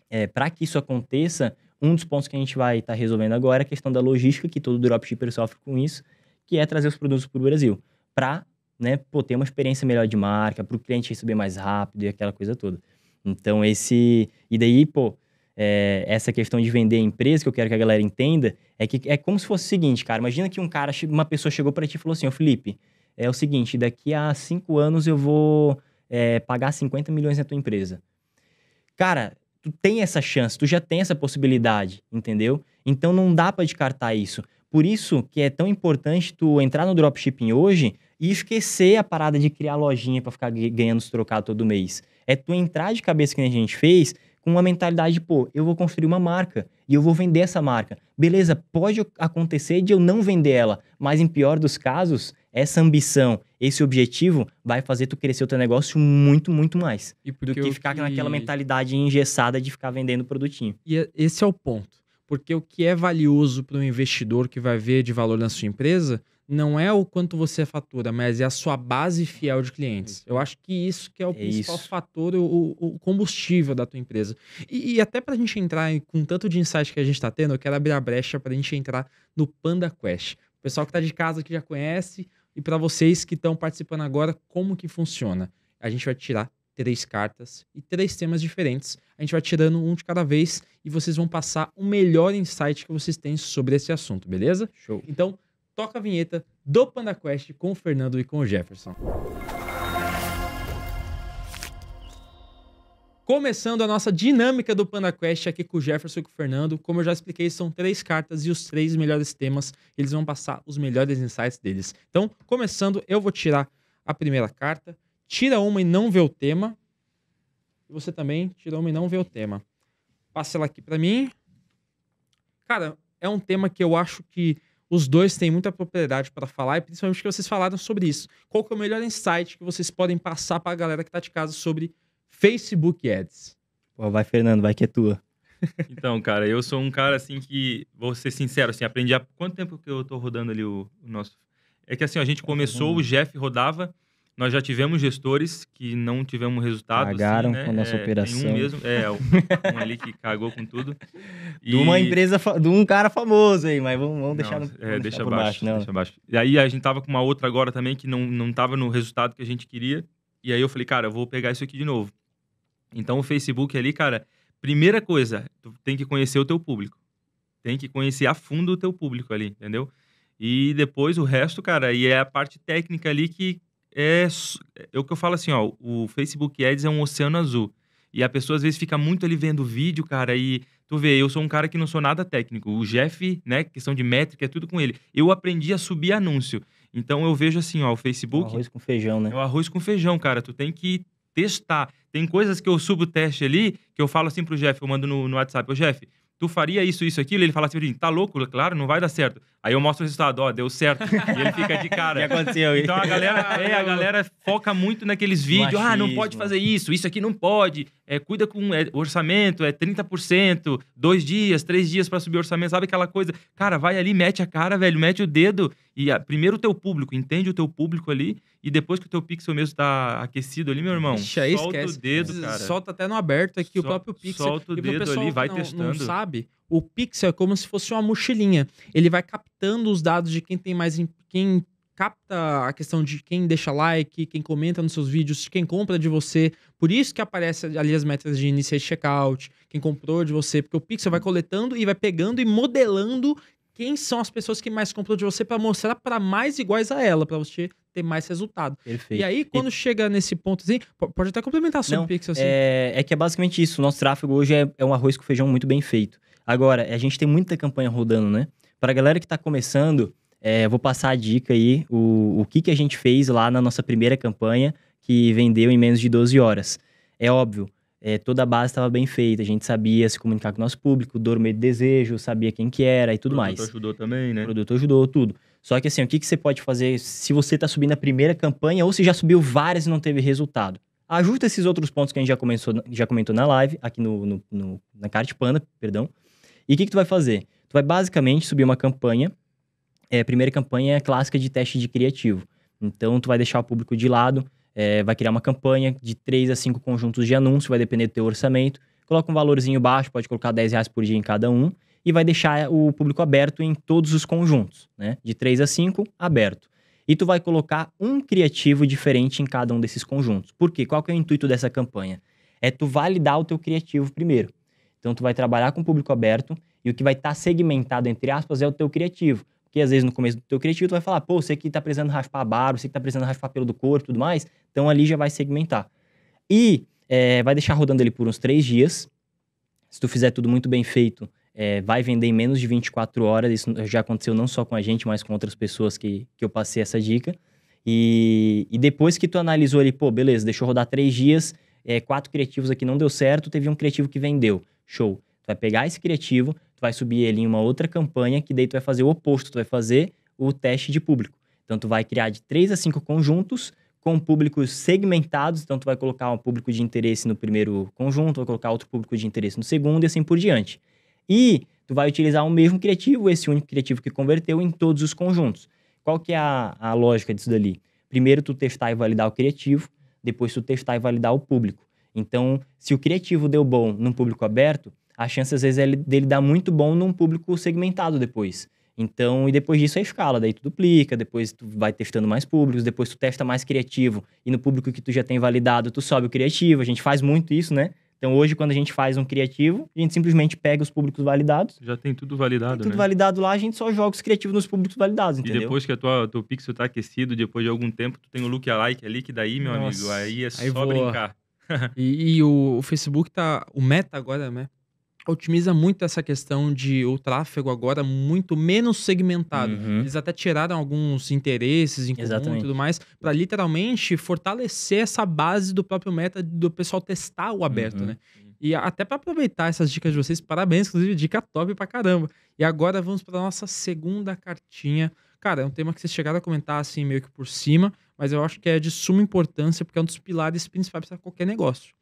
é, para que isso aconteça, um dos pontos que a gente vai estar tá resolvendo agora é a questão da logística, que todo dropshipper sofre com isso, que é trazer os produtos para o Brasil para né, ter uma experiência melhor de marca, para o cliente receber mais rápido e aquela coisa toda. Então, esse. E daí, pô, é, essa questão de vender a empresa, que eu quero que a galera entenda, é que é como se fosse o seguinte, cara. Imagina que um cara, uma pessoa chegou para ti e falou assim: Ô Felipe, é o seguinte, daqui a cinco anos eu vou é, pagar 50 milhões na tua empresa. Cara, tu tem essa chance, tu já tem essa possibilidade, entendeu? Então não dá para descartar isso. Por isso que é tão importante tu entrar no dropshipping hoje e esquecer a parada de criar lojinha para ficar ganhando os trocados todo mês. É tu entrar de cabeça que a gente fez com uma mentalidade, de, pô, eu vou construir uma marca e eu vou vender essa marca. Beleza, pode acontecer de eu não vender ela, mas em pior dos casos, essa ambição, esse objetivo vai fazer tu crescer o teu negócio muito, muito mais. do que ficar que... naquela mentalidade engessada de ficar vendendo produtinho. E é, esse é o ponto. Porque o que é valioso para um investidor que vai ver de valor na sua empresa não é o quanto você fatura, mas é a sua base fiel de clientes. Eu acho que isso que é o é principal isso. fator, o, o, combustível da tua empresa. E, e até para a gente entrar com tanto de insight que a gente está tendo, eu quero abrir a brecha para a gente entrar no Panda Quest. O pessoal que está de casa que já conhece e para vocês que estão participando agora, como que funciona? A gente vai tirar três cartas e três temas diferentes. A gente vai tirando um de cada vez e vocês vão passar o melhor insight que vocês têm sobre esse assunto, beleza? Show. Então toca a vinheta do PandaQuest com o Fernando e com o Jefferson. Começando a nossa dinâmica do PandaQuest aqui com o Jefferson e com o Fernando. Como eu já expliquei, são três cartas e os três melhores temas. Eles vão passar os melhores insights deles. Então, começando, eu vou tirar a primeira carta. Tira uma e não vê o tema. E você também tira uma e não vê o tema. Passa ela aqui para mim. Cara, é um tema que eu acho que os dois têm muita propriedade para falar, e principalmente que vocês falaram sobre isso. Qual que é o melhor insight que vocês podem passar para a galera que está de casa sobre Facebook Ads? Pô, vai, Fernando, vai que é tua. [LAUGHS] então, cara, eu sou um cara assim que, vou ser sincero, assim, aprendi há quanto tempo que eu estou rodando ali o, o nosso. É que assim, a gente tá começou, o Jeff rodava nós já tivemos gestores que não tivemos resultado. Assim, Cagaram assim, né? com a nossa é, operação. Tem um mesmo, é, um ali que cagou com tudo. E... [LAUGHS] De uma empresa, de um cara famoso aí, mas vamos, vamos deixar não, no, é, vamos é, deixa baixo, baixo, não. deixa baixo. E aí a gente tava com uma outra agora também que não, não tava no resultado que a gente queria. E aí eu falei, cara, eu vou pegar isso aqui de novo. Então o Facebook ali, cara, primeira coisa, tu tem que conhecer o teu público. Tem que conhecer a fundo o teu público ali, entendeu? E depois o resto, cara, e é a parte técnica ali que é, é o que eu falo assim, ó, o Facebook Ads é um oceano azul. E a pessoa às vezes fica muito ali vendo vídeo, cara, e tu vê, eu sou um cara que não sou nada técnico. O Jeff, né, questão de métrica, é tudo com ele. Eu aprendi a subir anúncio. Então eu vejo assim, ó, o Facebook. O arroz com feijão, né? É o arroz com feijão, cara. Tu tem que testar. Tem coisas que eu subo o teste ali, que eu falo assim pro Jeff, eu mando no, no WhatsApp, ô Jeff, tu faria isso, isso, aquilo? Ele fala assim, tá louco? Claro, não vai dar certo. Aí eu mostro o resultado, ó, deu certo. e ele fica de cara. O [LAUGHS] que aconteceu? Então a galera, é, a galera foca muito naqueles vídeos. Machismo. Ah, não pode fazer isso, isso aqui não pode. É, cuida com é, orçamento, é 30%, dois dias, três dias para subir o orçamento, sabe aquela coisa? Cara, vai ali, mete a cara, velho, mete o dedo. E a, ah, primeiro o teu público, entende o teu público ali. E depois que o teu pixel mesmo tá aquecido ali, meu irmão, Ixi, solta esquece. o dedo, cara. Solta até no aberto aqui Sol, o próprio pixel. Solta o dedo ali, vai não, testando. Não sabe, o pixel é como se fosse uma mochilinha. Ele vai captando os dados de quem tem mais. Quem capta a questão de quem deixa like, quem comenta nos seus vídeos, quem compra de você. Por isso que aparece ali as metas de iniciar checkout, quem comprou de você, porque o pixel vai coletando e vai pegando e modelando quem são as pessoas que mais compram de você para mostrar para mais iguais a ela, para você ter mais resultado. Perfeito. E aí, quando e... chega nesse ponto, assim, pode até complementar sobre Não, o pixel. Assim. É... é que é basicamente isso. O nosso tráfego hoje é, é um arroz com feijão muito bem feito. Agora, a gente tem muita campanha rodando, né? Para a galera que está começando, é, vou passar a dica aí, o, o que, que a gente fez lá na nossa primeira campanha, que vendeu em menos de 12 horas. É óbvio, é, toda a base estava bem feita, a gente sabia se comunicar com o nosso público, dor, medo, desejo, sabia quem que era e tudo mais. O produto mais. ajudou também, né? O produto ajudou, tudo. Só que assim, o que, que você pode fazer se você está subindo a primeira campanha ou se já subiu várias e não teve resultado? Ajusta esses outros pontos que a gente já, começou, já comentou na live, aqui no, no, no na Carte Panda, perdão. E o que, que tu vai fazer? Tu vai basicamente subir uma campanha. É, a primeira campanha é clássica de teste de criativo. Então, tu vai deixar o público de lado, é, vai criar uma campanha de 3 a 5 conjuntos de anúncio, vai depender do teu orçamento. Coloca um valorzinho baixo, pode colocar 10 reais por dia em cada um. E vai deixar o público aberto em todos os conjuntos, né? De 3 a 5, aberto. E tu vai colocar um criativo diferente em cada um desses conjuntos. Por quê? Qual que é o intuito dessa campanha? É tu validar o teu criativo primeiro. Então tu vai trabalhar com o público aberto e o que vai estar tá segmentado, entre aspas, é o teu criativo. Porque às vezes no começo do teu criativo tu vai falar, pô, você que tá precisando raspar barro, você que tá precisando raspar pelo do corpo e tudo mais, então ali já vai segmentar. E é, vai deixar rodando ele por uns três dias. Se tu fizer tudo muito bem feito, é, vai vender em menos de 24 horas. Isso já aconteceu não só com a gente, mas com outras pessoas que, que eu passei essa dica. E, e depois que tu analisou ali, pô, beleza, deixou rodar três dias, é, quatro criativos aqui não deu certo, teve um criativo que vendeu. Show. Tu vai pegar esse criativo, tu vai subir ele em uma outra campanha, que daí tu vai fazer o oposto, tu vai fazer o teste de público. Então, tu vai criar de 3 a 5 conjuntos com públicos segmentados, então tu vai colocar um público de interesse no primeiro conjunto, vai colocar outro público de interesse no segundo e assim por diante. E tu vai utilizar o mesmo criativo, esse único criativo que converteu em todos os conjuntos. Qual que é a, a lógica disso dali? Primeiro tu testar e validar o criativo, depois tu testar e validar o público. Então, se o criativo deu bom num público aberto, a chance às vezes é dele dar muito bom num público segmentado depois. Então, e depois disso é escala, daí tu duplica, depois tu vai testando mais públicos, depois tu testa mais criativo, e no público que tu já tem validado, tu sobe o criativo, a gente faz muito isso, né? Então, hoje, quando a gente faz um criativo, a gente simplesmente pega os públicos validados. Já tem tudo validado, tem tudo né? validado lá, a gente só joga os criativos nos públicos validados, entendeu? E depois que o tua, teu pixel tá aquecido, depois de algum tempo, tu tem o look-alike ali, que daí, meu Nossa, amigo, aí é aí só brincar e, e o, o, Facebook tá. O meta agora, né? Otimiza muito essa questão de o tráfego agora muito menos segmentado. Uhum. Eles até tiraram alguns interesses em comum e tudo mais, para literalmente fortalecer essa base do próprio meta do pessoal testar o aberto, uhum. né? E até para aproveitar essas dicas de vocês, parabéns, inclusive, dica top pra caramba. E agora vamos para nossa segunda cartinha. Cara, é um tema que vocês chegaram a comentar assim meio que por cima, mas eu acho que é de suma importância porque é um dos pilares principais para qualquer negócio.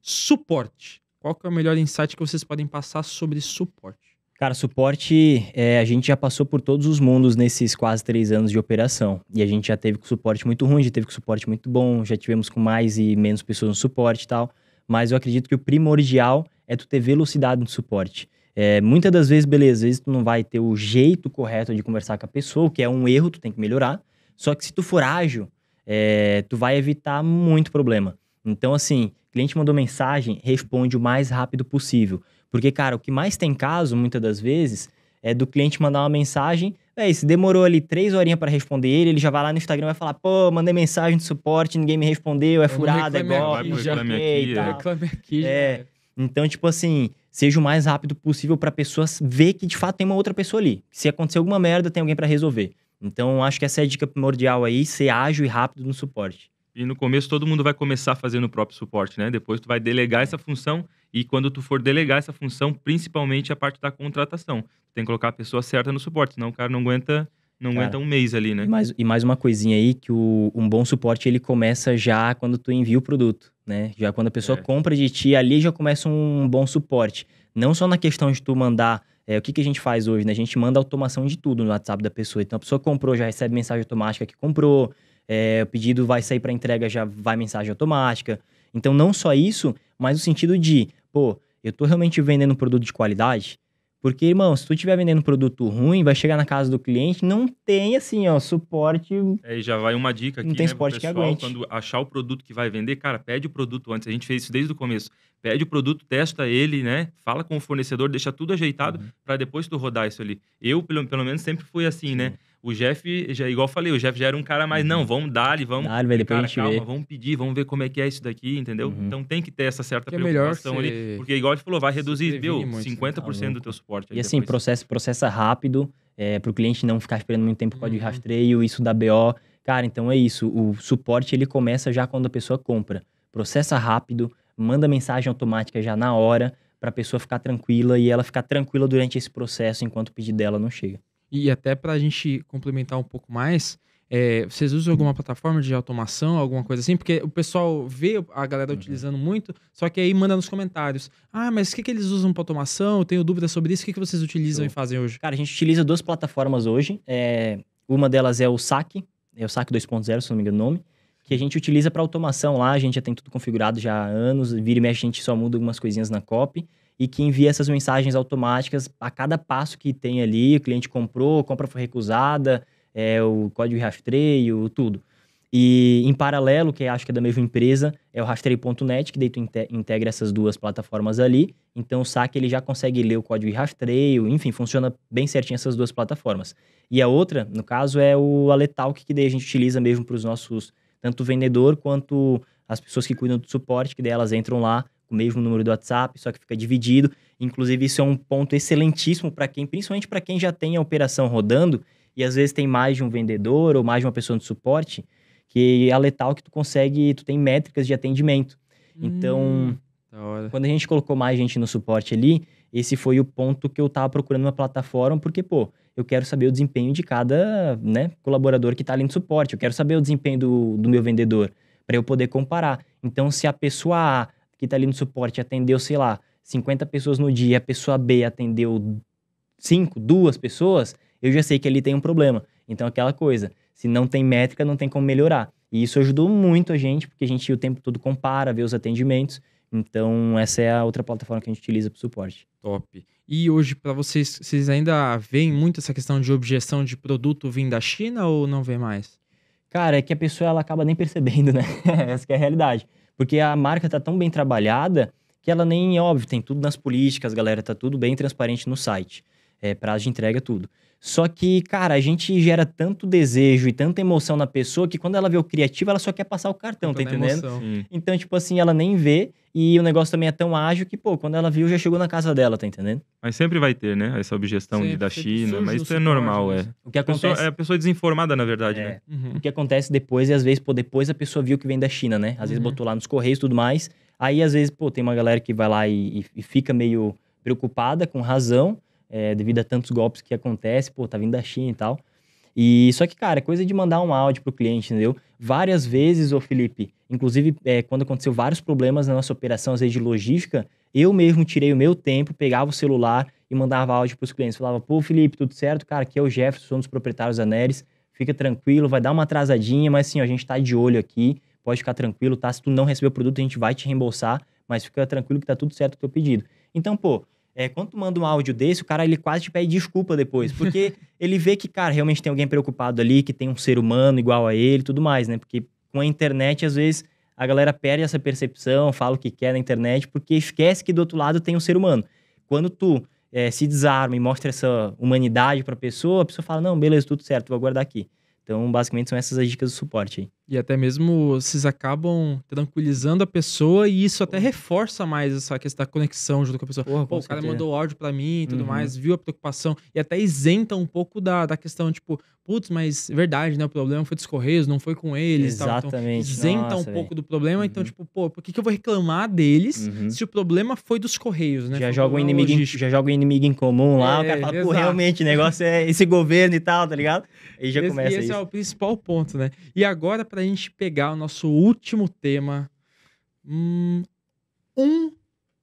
Suporte. Qual que é o melhor insight que vocês podem passar sobre suporte? Cara, suporte, é, a gente já passou por todos os mundos nesses quase três anos de operação. E a gente já teve com suporte muito ruim, já teve com suporte muito bom, já tivemos com mais e menos pessoas no suporte e tal. Mas eu acredito que o primordial é tu ter velocidade no suporte. É, muitas das vezes, beleza, às vezes tu não vai ter o jeito correto de conversar com a pessoa, o que é um erro, tu tem que melhorar. Só que se tu for ágil, é, tu vai evitar muito problema. Então, assim, cliente mandou mensagem, responde o mais rápido possível. Porque, cara, o que mais tem caso, muitas das vezes, é do cliente mandar uma mensagem. é se demorou ali três horinhas para responder ele, ele já vai lá no Instagram e vai falar: pô, mandei mensagem de suporte, ninguém me respondeu, é furada, é golpe, já aqui, é. reclame aqui. É. Então, tipo assim, seja o mais rápido possível para pessoas pessoa ver que de fato tem uma outra pessoa ali. Se acontecer alguma merda, tem alguém para resolver. Então, acho que essa é a dica primordial aí, ser ágil e rápido no suporte. E no começo todo mundo vai começar fazendo o próprio suporte, né? Depois tu vai delegar essa função e quando tu for delegar essa função, principalmente a parte da contratação, tem que colocar a pessoa certa no suporte, senão o cara não aguenta não cara, aguenta um mês ali, né? E mais, e mais uma coisinha aí, que o, um bom suporte ele começa já quando tu envia o produto, né? Já quando a pessoa é. compra de ti, ali já começa um bom suporte. Não só na questão de tu mandar é, o que, que a gente faz hoje? Né? A gente manda automação de tudo no WhatsApp da pessoa. Então a pessoa comprou, já recebe mensagem automática que comprou. É, o pedido vai sair para entrega, já vai mensagem automática. Então não só isso, mas o sentido de, pô, eu estou realmente vendendo um produto de qualidade. Porque, irmão, se tu estiver vendendo um produto ruim, vai chegar na casa do cliente, não tem, assim, ó, suporte. É, já vai uma dica aqui, Não tem né, suporte pessoal, que aguente. Quando achar o produto que vai vender, cara, pede o produto antes. A gente fez isso desde o começo. Pede o produto, testa ele, né? Fala com o fornecedor, deixa tudo ajeitado uhum. para depois tu rodar isso ali. Eu, pelo, pelo menos, sempre fui assim, né? Sim. né? O Jeff, já, igual eu falei, o Jeff já era um cara mais, não, uhum. vamos dar-lhe, vamos. dá velho, cara, calma, vamos pedir, vamos ver como é que é isso daqui, entendeu? Uhum. Então tem que ter essa certa que é preocupação é ali. Porque, igual ele falou, vai reduzir, deu 50% né? tá do teu suporte. E assim, processa, rápido, é, para o cliente não ficar esperando muito tempo o código uhum. de rastreio, isso da BO. Cara, então é isso. O suporte ele começa já quando a pessoa compra. Processa rápido, manda mensagem automática já na hora para a pessoa ficar tranquila e ela ficar tranquila durante esse processo enquanto o pedido dela não chega. E até para a gente complementar um pouco mais, é, vocês usam alguma plataforma de automação, alguma coisa assim? Porque o pessoal vê a galera uhum. utilizando uhum. muito, só que aí manda nos comentários. Ah, mas o que, que eles usam para automação? Eu tenho dúvidas sobre isso. O que, que vocês utilizam Show. e fazem hoje? Cara, a gente utiliza duas plataformas hoje. É, uma delas é o SAC, é o SAC 2.0, se não me engano o nome, que a gente utiliza para automação lá. A gente já tem tudo configurado já há anos. Vira e mexe, a gente só muda algumas coisinhas na copy e que envia essas mensagens automáticas a cada passo que tem ali. O cliente comprou, compra foi recusada, é, o código de rastreio, tudo. E em paralelo, que acho que é da mesma empresa, é o rastreio.net, que daí tu integra essas duas plataformas ali. Então o saque ele já consegue ler o código de rastreio, enfim, funciona bem certinho essas duas plataformas. E a outra, no caso, é o Aletalk, que daí a gente utiliza mesmo para os nossos, tanto o vendedor quanto as pessoas que cuidam do suporte, que daí elas entram lá o mesmo número do WhatsApp, só que fica dividido. Inclusive, isso é um ponto excelentíssimo para quem, principalmente para quem já tem a operação rodando e às vezes tem mais de um vendedor ou mais de uma pessoa de suporte, que é letal que tu consegue, tu tem métricas de atendimento. Então, hum, quando a gente colocou mais gente no suporte ali, esse foi o ponto que eu estava procurando uma plataforma, porque, pô, eu quero saber o desempenho de cada né, colaborador que está ali no suporte, eu quero saber o desempenho do, do meu vendedor, para eu poder comparar. Então, se a pessoa A que está ali no suporte atendeu, sei lá, 50 pessoas no dia, a pessoa B atendeu 5, duas pessoas, eu já sei que ali tem um problema. Então, aquela coisa, se não tem métrica, não tem como melhorar. E isso ajudou muito a gente, porque a gente o tempo todo compara, vê os atendimentos. Então, essa é a outra plataforma que a gente utiliza para suporte. Top. E hoje, para vocês, vocês ainda veem muito essa questão de objeção de produto vindo da China ou não vê mais? Cara, é que a pessoa ela acaba nem percebendo, né? [LAUGHS] essa é a realidade. Porque a marca tá tão bem trabalhada que ela nem, é óbvio, tem tudo nas políticas, galera, tá tudo bem transparente no site. É, prazo de entrega, tudo. Só que, cara, a gente gera tanto desejo e tanta emoção na pessoa que quando ela vê o criativo, ela só quer passar o cartão, tá entendendo? Então, tipo assim, ela nem vê e o negócio também é tão ágil que, pô, quando ela viu, já chegou na casa dela, tá entendendo? Mas sempre vai ter, né? Essa objeção sempre, de, da China, mas isso é normal, é. O que acontece... A pessoa, é a pessoa desinformada, na verdade, é. né? Uhum. O que acontece depois é, às vezes, pô, depois a pessoa viu que vem da China, né? Às vezes uhum. botou lá nos correios e tudo mais. Aí, às vezes, pô, tem uma galera que vai lá e, e fica meio preocupada, com razão, é, devido a tantos golpes que acontece, pô, tá vindo da China e tal. E só que, cara, é coisa de mandar um áudio pro cliente, entendeu? Várias vezes, ô Felipe, inclusive é, quando aconteceu vários problemas na nossa operação, às vezes de logística, eu mesmo tirei o meu tempo, pegava o celular e mandava áudio pros clientes. Falava, pô, Felipe, tudo certo? Cara, aqui é o Jefferson, sou um dos proprietários da Neres, fica tranquilo, vai dar uma atrasadinha, mas sim, a gente tá de olho aqui, pode ficar tranquilo, tá? Se tu não receber o produto, a gente vai te reembolsar, mas fica tranquilo que tá tudo certo o teu pedido. Então, pô, é, quando tu manda um áudio desse, o cara ele quase te pede desculpa depois, porque [LAUGHS] ele vê que, cara, realmente tem alguém preocupado ali, que tem um ser humano igual a ele tudo mais, né? Porque com a internet, às vezes, a galera perde essa percepção, fala o que quer na internet, porque esquece que do outro lado tem um ser humano. Quando tu é, se desarma e mostra essa humanidade para a pessoa, a pessoa fala: não, beleza, tudo certo, vou aguardar aqui. Então, basicamente, são essas as dicas do suporte aí. E até mesmo vocês acabam tranquilizando a pessoa e isso até reforça mais essa questão da conexão junto com a pessoa. Porra, Pô, o cara mandou áudio para mim e tudo uhum. mais, viu a preocupação. E até isenta um pouco da, da questão, tipo, putz, mas é verdade, né? O problema foi dos Correios, não foi com eles. Exatamente. Tal. Então, isenta Nossa, um véio. pouco do problema. Então, uhum. Então, tipo, pô, por que, que eu vou reclamar deles uhum. se o problema foi dos Correios, né? Já joga, um inimigo em, já joga um inimigo em comum lá, é, o cara é, fala, pô, realmente, o negócio é esse governo e tal, tá ligado? E já esse, começa e esse é isso. é o principal ponto, né? E agora, pra da gente pegar o nosso último tema, hum, um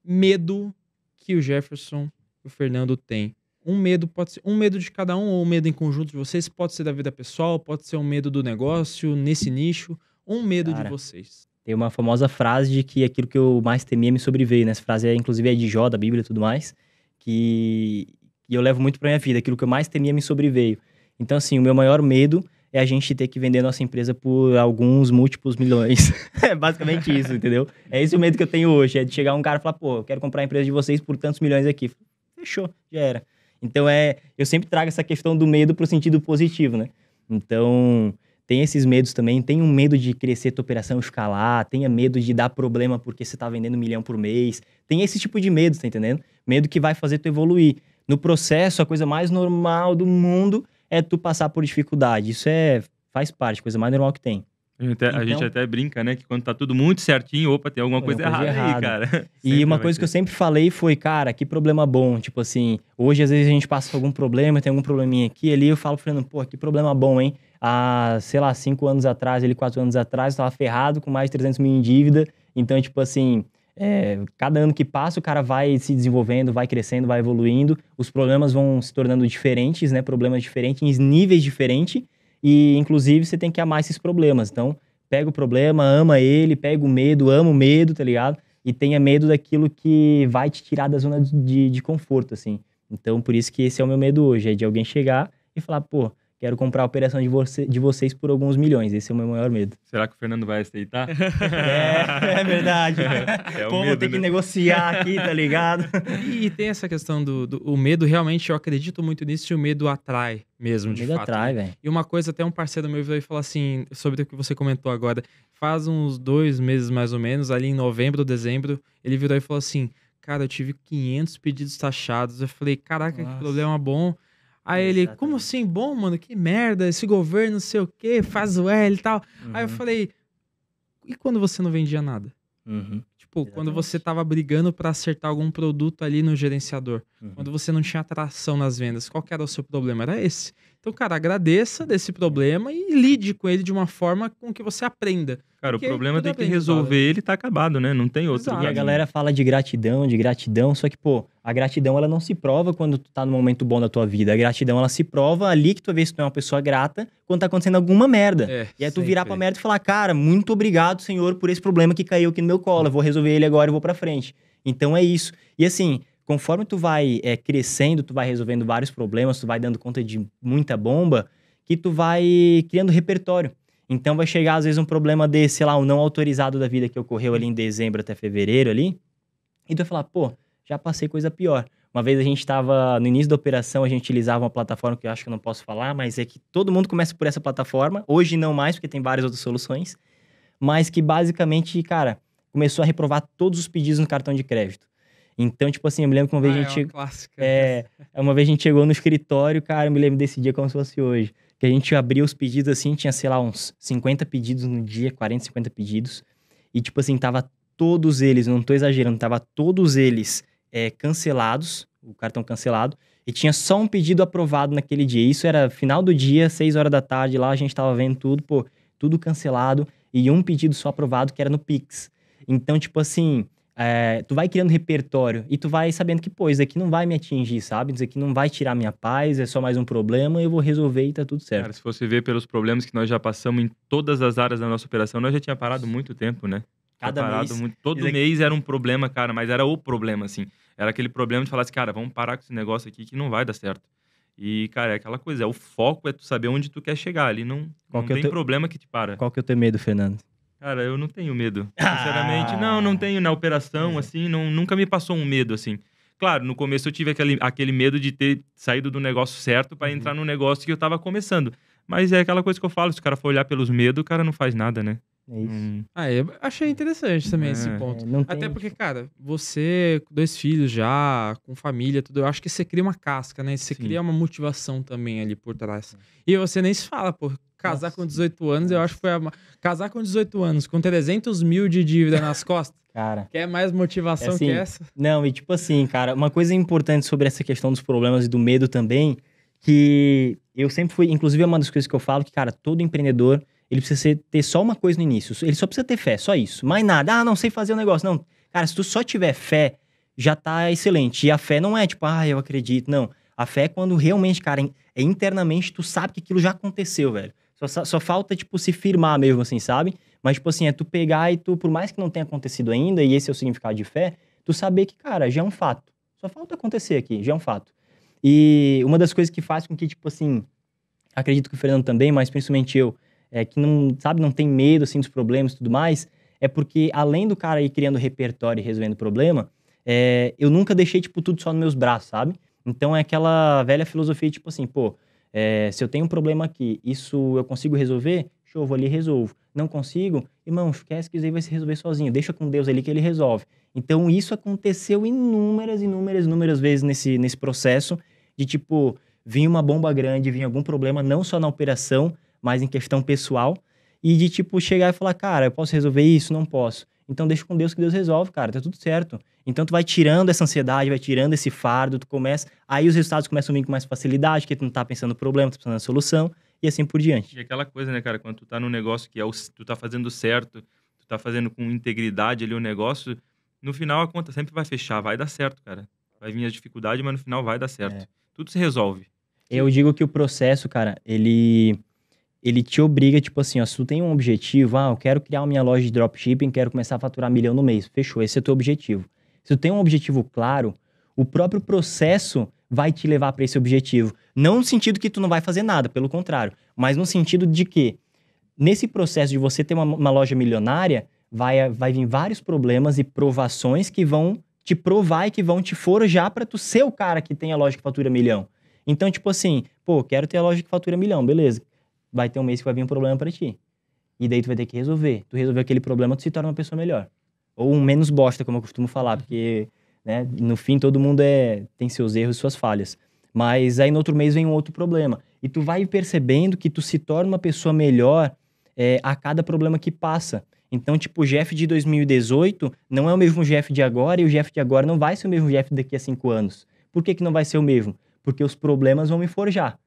medo que o Jefferson e o Fernando têm. Um medo pode ser um medo de cada um ou um medo em conjunto de vocês, pode ser da vida pessoal, pode ser um medo do negócio, nesse nicho, um medo Cara, de vocês. Tem uma famosa frase de que aquilo que eu mais temia me sobreveio, né? Essa frase é, inclusive é de Jó, da Bíblia e tudo mais, que e eu levo muito para minha vida, aquilo que eu mais temia me sobreveio. Então assim, o meu maior medo é a gente ter que vender nossa empresa por alguns múltiplos milhões. [LAUGHS] é basicamente isso, entendeu? É esse o medo que eu tenho hoje, é de chegar um cara e falar, pô, eu quero comprar a empresa de vocês por tantos milhões aqui. Fechou, já era. Então é, eu sempre trago essa questão do medo pro sentido positivo, né? Então, tem esses medos também, tem um medo de crescer tua operação escalar, tenha medo de dar problema porque você tá vendendo um milhão por mês. Tem esse tipo de medo, tá entendendo? Medo que vai fazer tu evoluir. No processo, a coisa mais normal do mundo é tu passar por dificuldade. Isso é faz parte, coisa mais normal que tem. então, a gente então até brinca, né? Que quando tá tudo muito certinho, opa, tem alguma coisa, coisa errada, errada, aí, cara. [LAUGHS] E uma coisa que eu sempre falei foi, cara, que problema bom. Tipo assim, hoje às vezes a gente passa por algum problema, tem algum probleminha aqui ali, eu falo falando pô, que problema bom, hein? Há, sei lá, cinco anos atrás, ele quatro anos atrás, eu tava ferrado com mais de 300 mil em dívida. Então, tipo assim, é, cada ano que passa o cara vai se desenvolvendo, vai crescendo, vai evoluindo, os problemas vão se tornando diferentes, né? Problemas diferentes, em níveis diferentes, e inclusive você tem que amar esses problemas. Então, pega o problema, ama ele, pega o medo, ama o medo, tá ligado? E tenha medo daquilo que vai te tirar da zona de, de conforto, assim. Então, por isso que esse é o meu medo hoje, é de alguém chegar e falar, pô, Quero comprar a operação de, você, de vocês por alguns milhões. Esse é o meu maior medo. Será que o Fernando vai aceitar? [LAUGHS] é, é verdade. [LAUGHS] É, é Como medo, ter né? que negociar aqui, tá ligado? E, tem essa questão do, do, o medo, realmente, eu acredito muito nisso e o medo atrai mesmo, o de medo fato. Né? atrai, velho. E uma coisa, até um parceiro meu veio falou assim, sobre o que você comentou agora. Faz uns dois meses, mais ou menos, ali em novembro, dezembro, ele virou e falou assim, cara, eu tive 500 pedidos taxados. Eu falei, caraca, Nossa. que problema bom. Aí ele, Exatamente. como assim, bom, mano? Que merda, esse governo não sei o quê, faz o L e tal. Uhum. Aí eu uhum. falei, e quando você não vendia nada? Uhum. Tipo, Exatamente. quando você tava brigando para acertar algum produto ali no gerenciador, uhum. quando você não tinha atração nas vendas, qual que era o seu problema? Era esse. Então, cara, agradeça desse problema e lide com ele de uma forma com que você aprenda. Cara, Porque o problema tem que resolver, ele tá acabado, né? Não tem outro. Exato. E a galera fala de gratidão, de gratidão, só que, pô, a gratidão ela não se prova quando tu tá no momento bom da tua vida. A gratidão ela se prova ali que tu vê se tu é uma pessoa grata quando tá acontecendo alguma merda. É, e aí tu sempre. virar pra merda e falar, cara, muito obrigado, senhor, por esse problema que caiu aqui no meu colo. Eu vou resolver ele agora e vou pra frente. Então é isso. E assim, conforme tu vai é, crescendo, tu vai resolvendo vários problemas, tu vai dando conta de muita bomba, que tu vai criando repertório. Então vai chegar, às vezes, um problema de, sei lá, um não autorizado da vida que ocorreu ali em dezembro até fevereiro ali. E tu vai falar, pô, já passei coisa pior. Uma vez a gente estava, no início da operação, a gente utilizava uma plataforma que eu acho que eu não posso falar, mas é que todo mundo começa por essa plataforma. Hoje não mais, porque tem várias outras soluções. Mas que basicamente, cara, começou a reprovar todos os pedidos no cartão de crédito. Então, tipo assim, eu me lembro que uma vez ah, a é gente. É, uma clássica. É, uma vez a gente chegou no escritório, cara, eu me lembro desse dia como se fosse hoje. Que a gente abria os pedidos assim, tinha, sei lá, uns 50 pedidos no dia, 40, 50 pedidos. E, tipo assim, tava todos eles, não tô exagerando, tava todos eles é, cancelados, o cartão cancelado, e tinha só um pedido aprovado naquele dia. Isso era final do dia, 6 horas da tarde, lá a gente tava vendo tudo, pô, tudo cancelado, e um pedido só aprovado que era no Pix. Então, tipo assim, é, tu vai criando repertório e tu vai sabendo que, pô, isso aqui não vai me atingir, sabe? Isso aqui não vai tirar minha paz, é só mais um problema, eu vou resolver e tá tudo certo. Cara, se você ver pelos problemas que nós já passamos em todas as áreas da nossa operação, nós já tinha parado muito tempo, né? Cada mês. Muito, todo aqui... É mês era um problema, cara, mas era o problema, assim. Era aquele problema de falar assim, cara, vamos parar com esse negócio aqui que não vai dar certo. E, cara, é aquela coisa, é, o foco é tu saber onde tu quer chegar ali, não, qual não é tem teu... problema que te para. Qual que é o teu medo, Fernando? Cara, eu não tenho medo. [LAUGHS] Ah. Sinceramente, ah. não, não tenho. Na operação, é. assim, não, nunca me passou um medo, assim. Claro, no começo eu tive aquele, aquele medo de ter saído do negócio certo para uhum. entrar no negócio que eu tava começando. Mas é aquela coisa que eu falo: se o cara for olhar pelos medos, o cara não faz nada, né? É isso. Hum. Ah, eu achei interessante também é. esse ponto. É, Até tem... porque, cara, você com dois filhos já, com família, tudo, eu acho que você cria uma casca, né? Você Sim. cria uma motivação também ali por trás. E você nem se fala, pô, Casar com 18 anos, eu acho que foi a. Casar com 18 anos, com 300 mil de dívida nas costas. Cara. Quer é mais motivação é assim, que essa? Não, e tipo assim, cara, uma coisa importante sobre essa questão dos problemas e do medo também, que eu sempre fui. Inclusive, é uma das coisas que eu falo que, cara, todo empreendedor, ele precisa ter só uma coisa no início. Ele só precisa ter fé, só isso. Mais nada. Ah, não sei fazer o um negócio. Não. Cara, se tu só tiver fé, já tá excelente. E a fé não é tipo, ah, eu acredito. Não. A fé é quando realmente, cara, é internamente tu sabe que aquilo já aconteceu, velho. Só, só falta, tipo, se firmar mesmo, assim, sabe? Mas, tipo assim, é tu pegar e tu, por mais que não tenha acontecido ainda, e esse é o significado de fé, tu saber que, cara, já é um fato. Só falta acontecer aqui, já é um fato. E uma das coisas que faz com que, tipo assim, acredito que o Fernando também, mas principalmente eu, é, que não, sabe, não tem medo, assim, dos problemas e tudo mais, é porque além do cara ir criando repertório e resolvendo problema, é, eu nunca deixei, tipo, tudo só nos meus braços, sabe? Então é aquela velha filosofia, tipo assim, pô, é, se eu tenho um problema aqui, isso eu consigo resolver? Show, vou ali e resolvo. Não consigo? Irmão, esquece que isso aí vai se resolver sozinho. Deixa com Deus ali que ele resolve. Então, isso aconteceu inúmeras, inúmeras, inúmeras vezes nesse, nesse processo de, tipo, vinha uma bomba grande, vinha algum problema, não só na operação, mas em questão pessoal. E de, tipo, chegar e falar, cara, eu posso resolver isso? Não posso. Então deixa com Deus que Deus resolve, cara, tá tudo certo. Então tu vai tirando essa ansiedade, vai tirando esse fardo, tu começa, aí os resultados começam a vir com mais facilidade, porque tu não tá pensando no problema, tu tá pensando na solução e assim por diante. E aquela coisa, né, cara, quando tu tá num negócio que é o, tu tá fazendo certo, tu tá fazendo com integridade ali o negócio, no final a conta sempre vai fechar, vai dar certo, cara. Vai vir as dificuldades, mas no final vai dar certo. É. Tudo se resolve. Eu digo que o processo, cara, ele ele te obriga, tipo assim, ó, se tu tem um objetivo, ah, eu quero criar minha loja de dropshipping, quero começar a faturar milhão no mês. Fechou, esse é o teu objetivo. Se tu tem um objetivo claro, o próprio processo vai te levar para esse objetivo. Não no sentido que tu não vai fazer nada, pelo contrário, mas no sentido de que nesse processo de você ter uma, uma loja milionária, vai, vai vir vários problemas e provações que vão te provar e que vão te forjar para tu ser o cara que tem a loja que fatura milhão. Então, tipo assim, pô, quero ter a loja que fatura milhão, beleza vai ter um mês que vai vir um problema para ti. E daí tu vai ter que resolver. Tu resolver aquele problema, tu se torna uma pessoa melhor. Ou um menos bosta, como eu costumo falar, porque né, no fim todo mundo é tem seus erros, suas falhas. Mas aí no outro mês vem um outro problema. E tu vai percebendo que tu se torna uma pessoa melhor é, a cada problema que passa. Então, tipo, o Jeff de 2018 não é o mesmo Jeff de agora e o Jeff de agora não vai ser o mesmo Jeff daqui a cinco anos. Por que, que não vai ser o mesmo? Porque os problemas vão me forjar.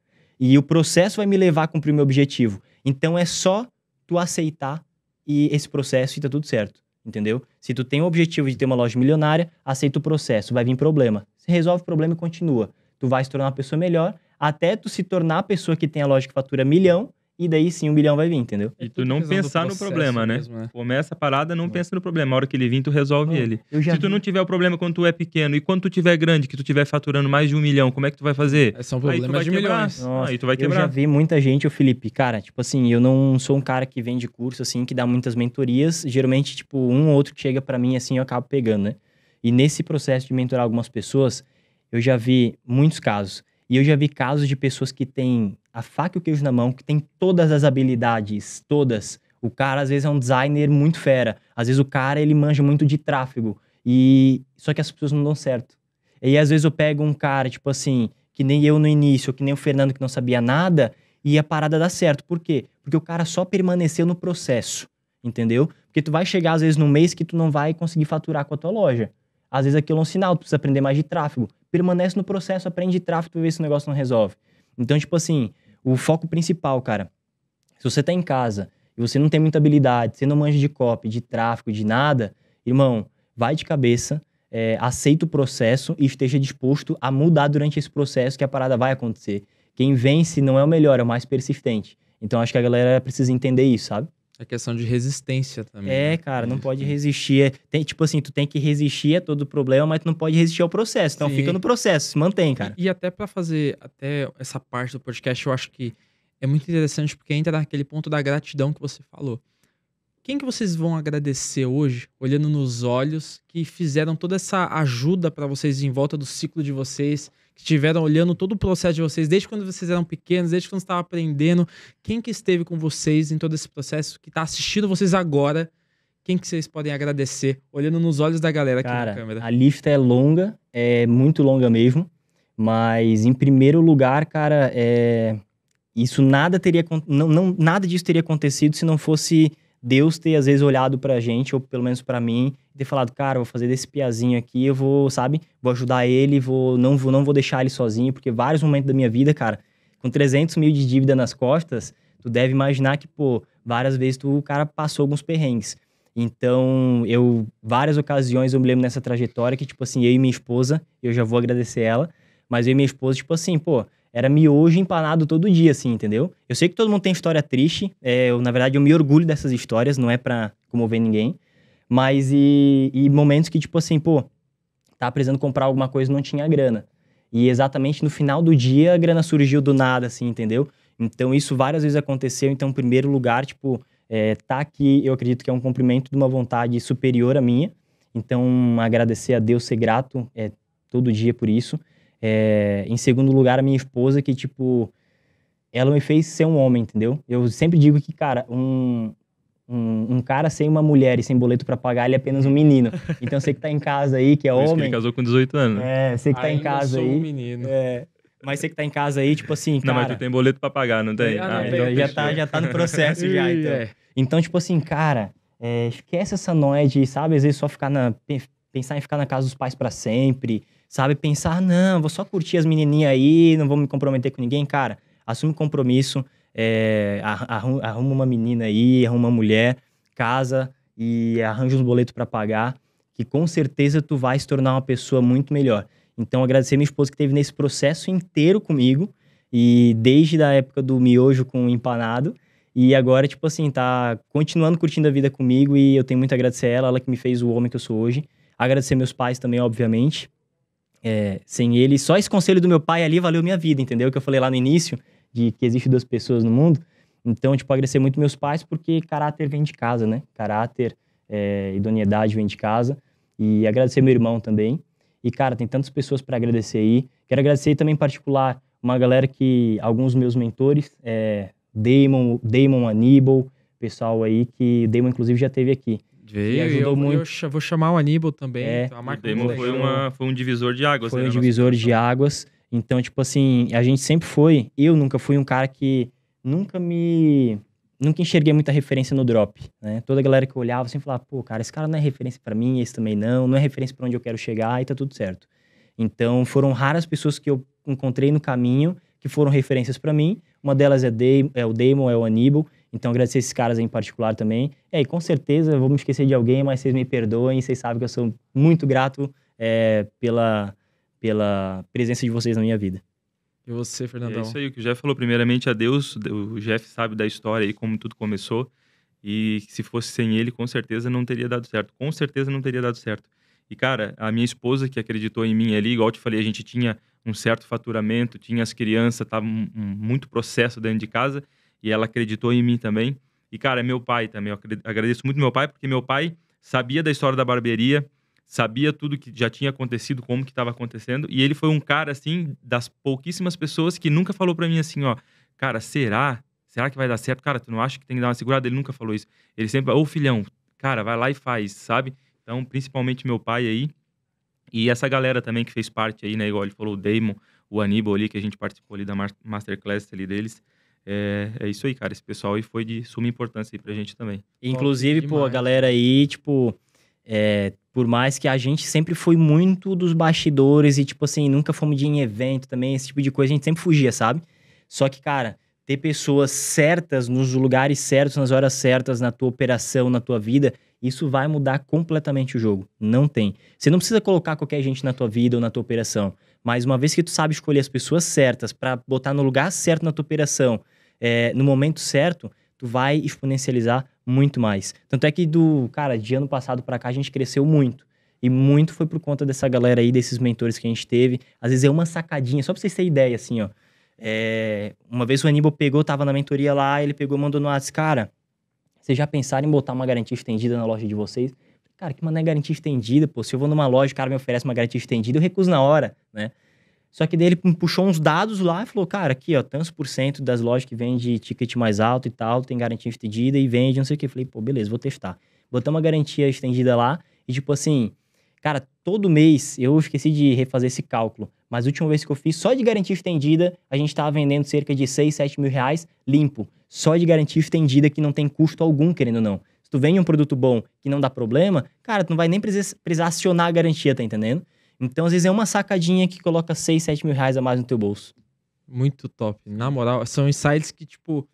E o processo vai me levar a cumprir meu objetivo. Então é só tu aceitar e esse processo e tá tudo certo, entendeu? Se tu tem o objetivo de ter uma loja milionária, aceita o processo, vai vir problema. Você resolve o problema e continua. Tu vai se tornar uma pessoa melhor, até tu se tornar a pessoa que tem a loja que fatura milhão, e daí sim um bilhão vai vir, entendeu? E é tu não pensar no problema, né? Mesmo, né? Começa a parada, não é. pensa no problema. A hora que ele vir, tu resolve ah, ele. Se tu vi... não tiver o problema quando tu é pequeno e quando tu tiver grande, que tu tiver faturando mais de um milhão, como é que tu vai fazer? É, são problemas aí tu vai de milhões. Nossa, aí tu vai quebrar. Eu já vi muita gente, o Felipe, cara, tipo assim, eu não sou um cara que vende curso, assim, que dá muitas mentorias. Geralmente, tipo, um ou outro que chega para mim, assim, eu acabo pegando, né? E nesse processo de mentorar algumas pessoas, eu já vi muitos casos. E eu já vi casos de pessoas que têm a faca e o queijo na mão, que tem todas as habilidades, todas. O cara, às vezes, é um designer muito fera. Às vezes, o cara, ele manja muito de tráfego. E... Só que as pessoas não dão certo. E às vezes eu pego um cara, tipo assim, que nem eu no início, que nem o Fernando que não sabia nada, e a parada dá certo. Por quê? Porque o cara só permaneceu no processo, entendeu? Porque tu vai chegar, às vezes, num mês que tu não vai conseguir faturar com a tua loja. Às vezes aquilo é um sinal, tu precisa aprender mais de tráfego. Permanece no processo, aprende de tráfego, tu vê se o negócio não resolve. Então, tipo assim, o foco principal, cara. Se você tá em casa e você não tem muita habilidade, você não manja de copy, de tráfego, de nada, irmão, vai de cabeça, é, aceita o processo e esteja disposto a mudar durante esse processo que a parada vai acontecer. Quem vence não é o melhor, é o mais persistente. Então acho que a galera precisa entender isso, sabe? A questão de resistência também. É, né? cara, não pode resistir. É, tem, tipo assim, tu tem que resistir a todo problema, mas tu não pode resistir ao processo. Então Sim. fica no processo, se mantém, cara. E, e até para fazer até essa parte do podcast, eu acho que é muito interessante porque entra naquele ponto da gratidão que você falou. Quem que vocês vão agradecer hoje, olhando nos olhos, que fizeram toda essa ajuda para vocês em volta do ciclo de vocês, estiveram olhando todo o processo de vocês, desde quando vocês eram pequenos, desde quando estavam aprendendo, quem que esteve com vocês em todo esse processo, que está assistindo vocês agora, quem que vocês podem agradecer, olhando nos olhos da galera aqui Cara, na câmera? A lista é longa, é muito longa mesmo. Mas em primeiro lugar, cara, é... isso nada teria não, não, nada disso teria acontecido se não fosse Deus ter às vezes olhado para gente ou pelo menos para mim ter falado, cara, vou fazer desse piazinho aqui, eu vou, sabe, vou ajudar ele, vou não vou, não vou deixar ele sozinho, porque vários momentos da minha vida, cara, com 300 mil de dívida nas costas, tu deve imaginar que, pô, várias vezes tu, o cara passou alguns perrengues. Então, eu, várias ocasiões eu me lembro nessa trajetória que, tipo assim, eu e minha esposa, eu já vou agradecer ela, mas eu e minha esposa, tipo assim, pô, era miojo empanado todo dia, assim, entendeu? Eu sei que todo mundo tem história triste, é, eu, na verdade eu me orgulho dessas histórias, não é pra comover ninguém, mas e, e momentos que, tipo assim, pô, tá precisando comprar alguma coisa não tinha grana. E exatamente no final do dia a grana surgiu do nada, assim, entendeu? Então isso várias vezes aconteceu. Então, em primeiro lugar, tipo, é, tá aqui, eu acredito que é um cumprimento de uma vontade superior à minha. Então, agradecer a Deus, ser grato é, todo dia por isso. É, em segundo lugar, a minha esposa, que, tipo, ela me fez ser um homem, entendeu? Eu sempre digo que, cara, um, um, um, cara sem uma mulher e sem boleto para pagar, ele é apenas um menino. Então você que tá em casa aí, que é Por homem. Que ele casou com 18 anos. É, você que tá Ainda em casa sou aí. Um menino. É, mas você que tá em casa aí, tipo assim, cara... Não, mas tu tem boleto para pagar, não tem? Ah, ah não, então já, tá, já tá no processo já, [LAUGHS] então. É. Então, tipo assim, cara, é, esquece essa noia de, sabe, às vezes só ficar na... Pensar em ficar na casa dos pais para sempre, sabe? Pensar, não, vou só curtir as menininhas aí, não vou me comprometer com ninguém. Cara, assume compromisso, é, arruma uma menina aí, arruma uma mulher, casa e arranja uns boletos para pagar, que com certeza tu vai se tornar uma pessoa muito melhor. Então, agradecer minha esposa que teve nesse processo inteiro comigo e desde a época do miojo com empanado e agora, tipo assim, tá continuando curtindo a vida comigo e eu tenho muito a agradecer a ela, ela que me fez o homem que eu sou hoje. Agradecer meus pais também, obviamente. É, sem ele, só esse conselho do meu pai ali valeu minha vida, entendeu? Que eu falei lá no início, de que existe duas pessoas no mundo. Então, tipo, agradecer muito meus pais, porque caráter vem de casa, né? Caráter, é, idoneidade vem de casa. E agradecer meu irmão também. E, cara, tem tantas pessoas para agradecer aí. Quero agradecer também, em particular, uma galera que, alguns meus mentores, é, Damon, Damon Aníbal, pessoal aí que Damon, inclusive, já teve aqui. Veio, e eu, muito. Eu vou chamar o Aníbal também. É, a marca o Damon foi, uma, foi um divisor de águas. Foi né, um divisor de águas. Então, tipo assim, a gente sempre foi. Eu nunca fui um cara que nunca me. Nunca enxerguei muita referência no drop, né? Toda a galera que eu olhava sempre falava, pô, cara, esse cara não é referência para mim, esse também não, não é referência para onde eu quero chegar e tá tudo certo. Então, foram raras pessoas que eu encontrei no caminho que foram referências para mim. Uma delas é, é o Damon, é o Aníbal. Então, agradecer esses caras em particular também. É, e com certeza vou me esquecer de alguém, mas vocês me perdoem, vocês sabem que eu sou muito grato é, pela, pela presença de vocês na minha vida. E você, Fernandão? É isso aí, o que o Jeff falou. Primeiramente, adeus. O Jeff sabe da história e como tudo começou. E se fosse sem ele, com certeza não teria dado certo. Com certeza não teria dado certo. E, cara, a minha esposa que acreditou em mim ali, igual eu te falei, a gente tinha um certo faturamento, tinha as crianças, tava um, um, muito processo dentro de casa. E ela acreditou em mim também. E, cara, é meu pai também. Eu agradeço muito meu pai, porque meu pai sabia da história da barbearia sabia tudo que já tinha acontecido, como que estava acontecendo, e ele foi um cara assim das pouquíssimas pessoas que nunca falou para mim assim, ó, cara, será? Será que vai dar certo? Cara, tu não acha que tem que dar uma segurada? Ele nunca falou isso. Ele sempre, ô filhão, cara, vai lá e faz, sabe? Então, principalmente meu pai aí, e essa galera também que fez parte aí, né? Igual ele falou, o Damon, o Aníbal ali, que a gente participou ali da masterclass ali deles. É, é isso aí, cara. Esse pessoal aí foi de suma importância aí pra gente também. Inclusive, Bom, pô, a galera aí, tipo, é, por mais que a gente sempre foi muito dos bastidores e, tipo assim, nunca fomos de em evento também, esse tipo de coisa, a gente sempre fugia, sabe? Só que, cara, ter pessoas certas nos lugares certos, nas horas certas, na tua operação, na tua vida, isso vai mudar completamente o jogo. Não tem. Você não precisa colocar qualquer gente na tua vida ou na tua operação, mas uma vez que tu sabe escolher as pessoas certas para botar no lugar certo na tua operação, é, no momento certo, tu vai exponencializar muito mais. Tanto é que do, cara, de ano passado para cá a gente cresceu muito. E muito foi por conta dessa galera aí, desses mentores que a gente teve. Às vezes é uma sacadinha, só pra vocês terem ideia, assim, ó. É, uma vez o Aníbal pegou, tava na mentoria lá, ele pegou e mandou no WhatsApp, cara, vocês já pensaram em botar uma garantia estendida na loja de vocês? Cara, que mané é garantia estendida, pô. Se eu vou numa loja, o cara me oferece uma garantia estendida, eu recuso na hora, né? Só que daí ele puxou uns dados lá e falou, cara, aqui, ó, tantos por cento das lojas que vende ticket mais alto e tal, tem garantia estendida e vende, não sei o que. Falei, pô, beleza, vou testar. Botamos a garantia estendida lá e, tipo assim, cara, todo mês eu esqueci de refazer esse cálculo, mas a última vez que eu fiz, só de garantia estendida, a gente estava vendendo cerca de 6, 7 mil reais limpo. Só de garantia estendida que não tem custo algum, querendo ou não. Se tu vende um produto bom que não dá problema, cara, tu não vai nem precisar acionar a garantia, tá entendendo? Então, às vezes, é uma sacadinha que coloca 6, 7 mil reais a mais no teu bolso. Muito top. Na moral, são insights que, tipo,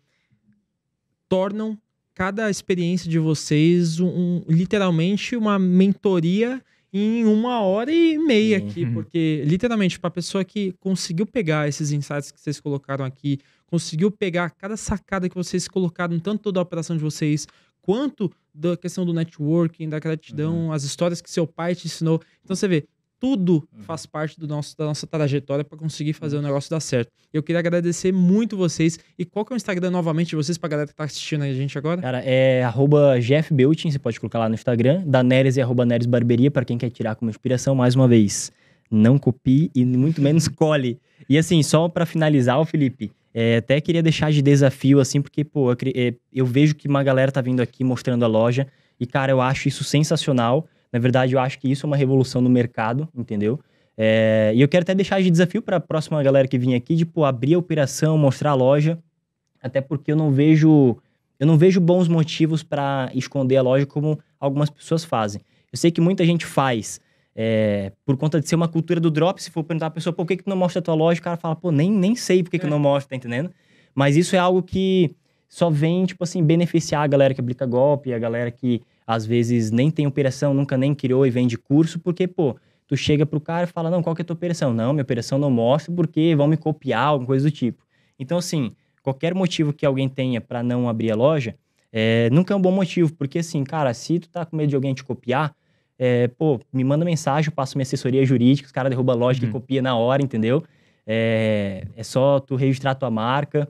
tornam cada experiência de vocês um, literalmente uma mentoria em uma hora e meia aqui, uhum. porque literalmente para a pessoa que conseguiu pegar esses insights que vocês colocaram aqui, conseguiu pegar cada sacada que vocês colocaram, tanto da operação de vocês, quanto da questão do networking, da gratidão, uhum. as histórias que seu pai te ensinou. Então você vê, tudo uhum. faz parte do nosso, da nossa trajetória para conseguir fazer o uhum. negócio dar certo. Eu queria agradecer muito vocês. E qual que é o Instagram novamente de vocês a galera que está assistindo a gente agora? Cara, é arroba você pode colocar lá no Instagram. Da Neres é Barberia, quem quer tirar como inspiração, mais uma vez. Não copie e muito menos [LAUGHS] cole. E assim, só para finalizar, o Felipe, é, até queria deixar de desafio, assim, porque, pô, eu, é, eu vejo que uma galera tá vindo aqui mostrando a loja. E, cara, eu acho isso sensacional. Na verdade, eu acho que isso é uma revolução no mercado, entendeu? É, e eu quero até deixar de desafio para a próxima galera que vem aqui, tipo, abrir a operação, mostrar a loja, até porque eu não vejo eu não vejo bons motivos para esconder a loja como algumas pessoas fazem. Eu sei que muita gente faz é, por conta de ser uma cultura do drop, se for perguntar a pessoa, por que, que tu não mostra a tua loja? O cara fala, pô, nem, nem sei por que, é. que eu não é. mostro, tá entendendo? Mas isso é algo que só vem, tipo assim, beneficiar a galera que aplica golpe, a galera que às vezes nem tem operação, nunca nem criou e vende curso, porque, pô, tu chega pro cara e fala, não, qual que é a tua operação? Não, minha operação não mostra porque vão me copiar, alguma coisa do tipo. Então, assim, qualquer motivo que alguém tenha para não abrir a loja, é, nunca é um bom motivo, porque assim, cara, se tu tá com medo de alguém te copiar, é, pô, me manda mensagem, eu passo minha assessoria jurídica, os caras derrubam a loja uhum. e copia na hora, entendeu? É, é só tu registrar tua marca.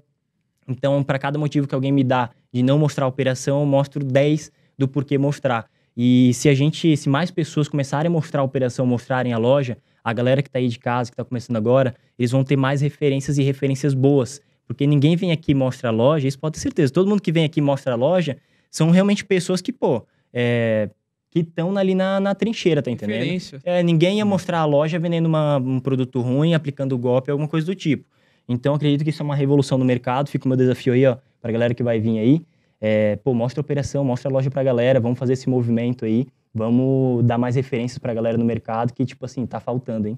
Então, para cada motivo que alguém me dá de não mostrar a operação, eu mostro 10 do porquê mostrar. E se a gente, se mais pessoas começarem a mostrar a operação, mostrarem a loja, a galera que está aí de casa, que está começando agora, eles vão ter mais referências e referências boas. Porque ninguém vem aqui e mostra a loja, isso pode ter certeza. Todo mundo que vem aqui e mostra a loja são realmente pessoas que, pô, é, que estão ali na, na, trincheira, tá entendendo? É, ninguém ia mostrar a loja vendendo uma, um produto ruim, aplicando golpe, alguma coisa do tipo. Então, acredito que isso é uma revolução no mercado. Fica o meu desafio aí, ó, pra galera que vai vir aí é, pô, mostra a operação, mostra a loja pra galera, vamos fazer esse movimento aí, vamos dar mais referências pra galera no mercado, que, tipo assim, tá faltando, hein?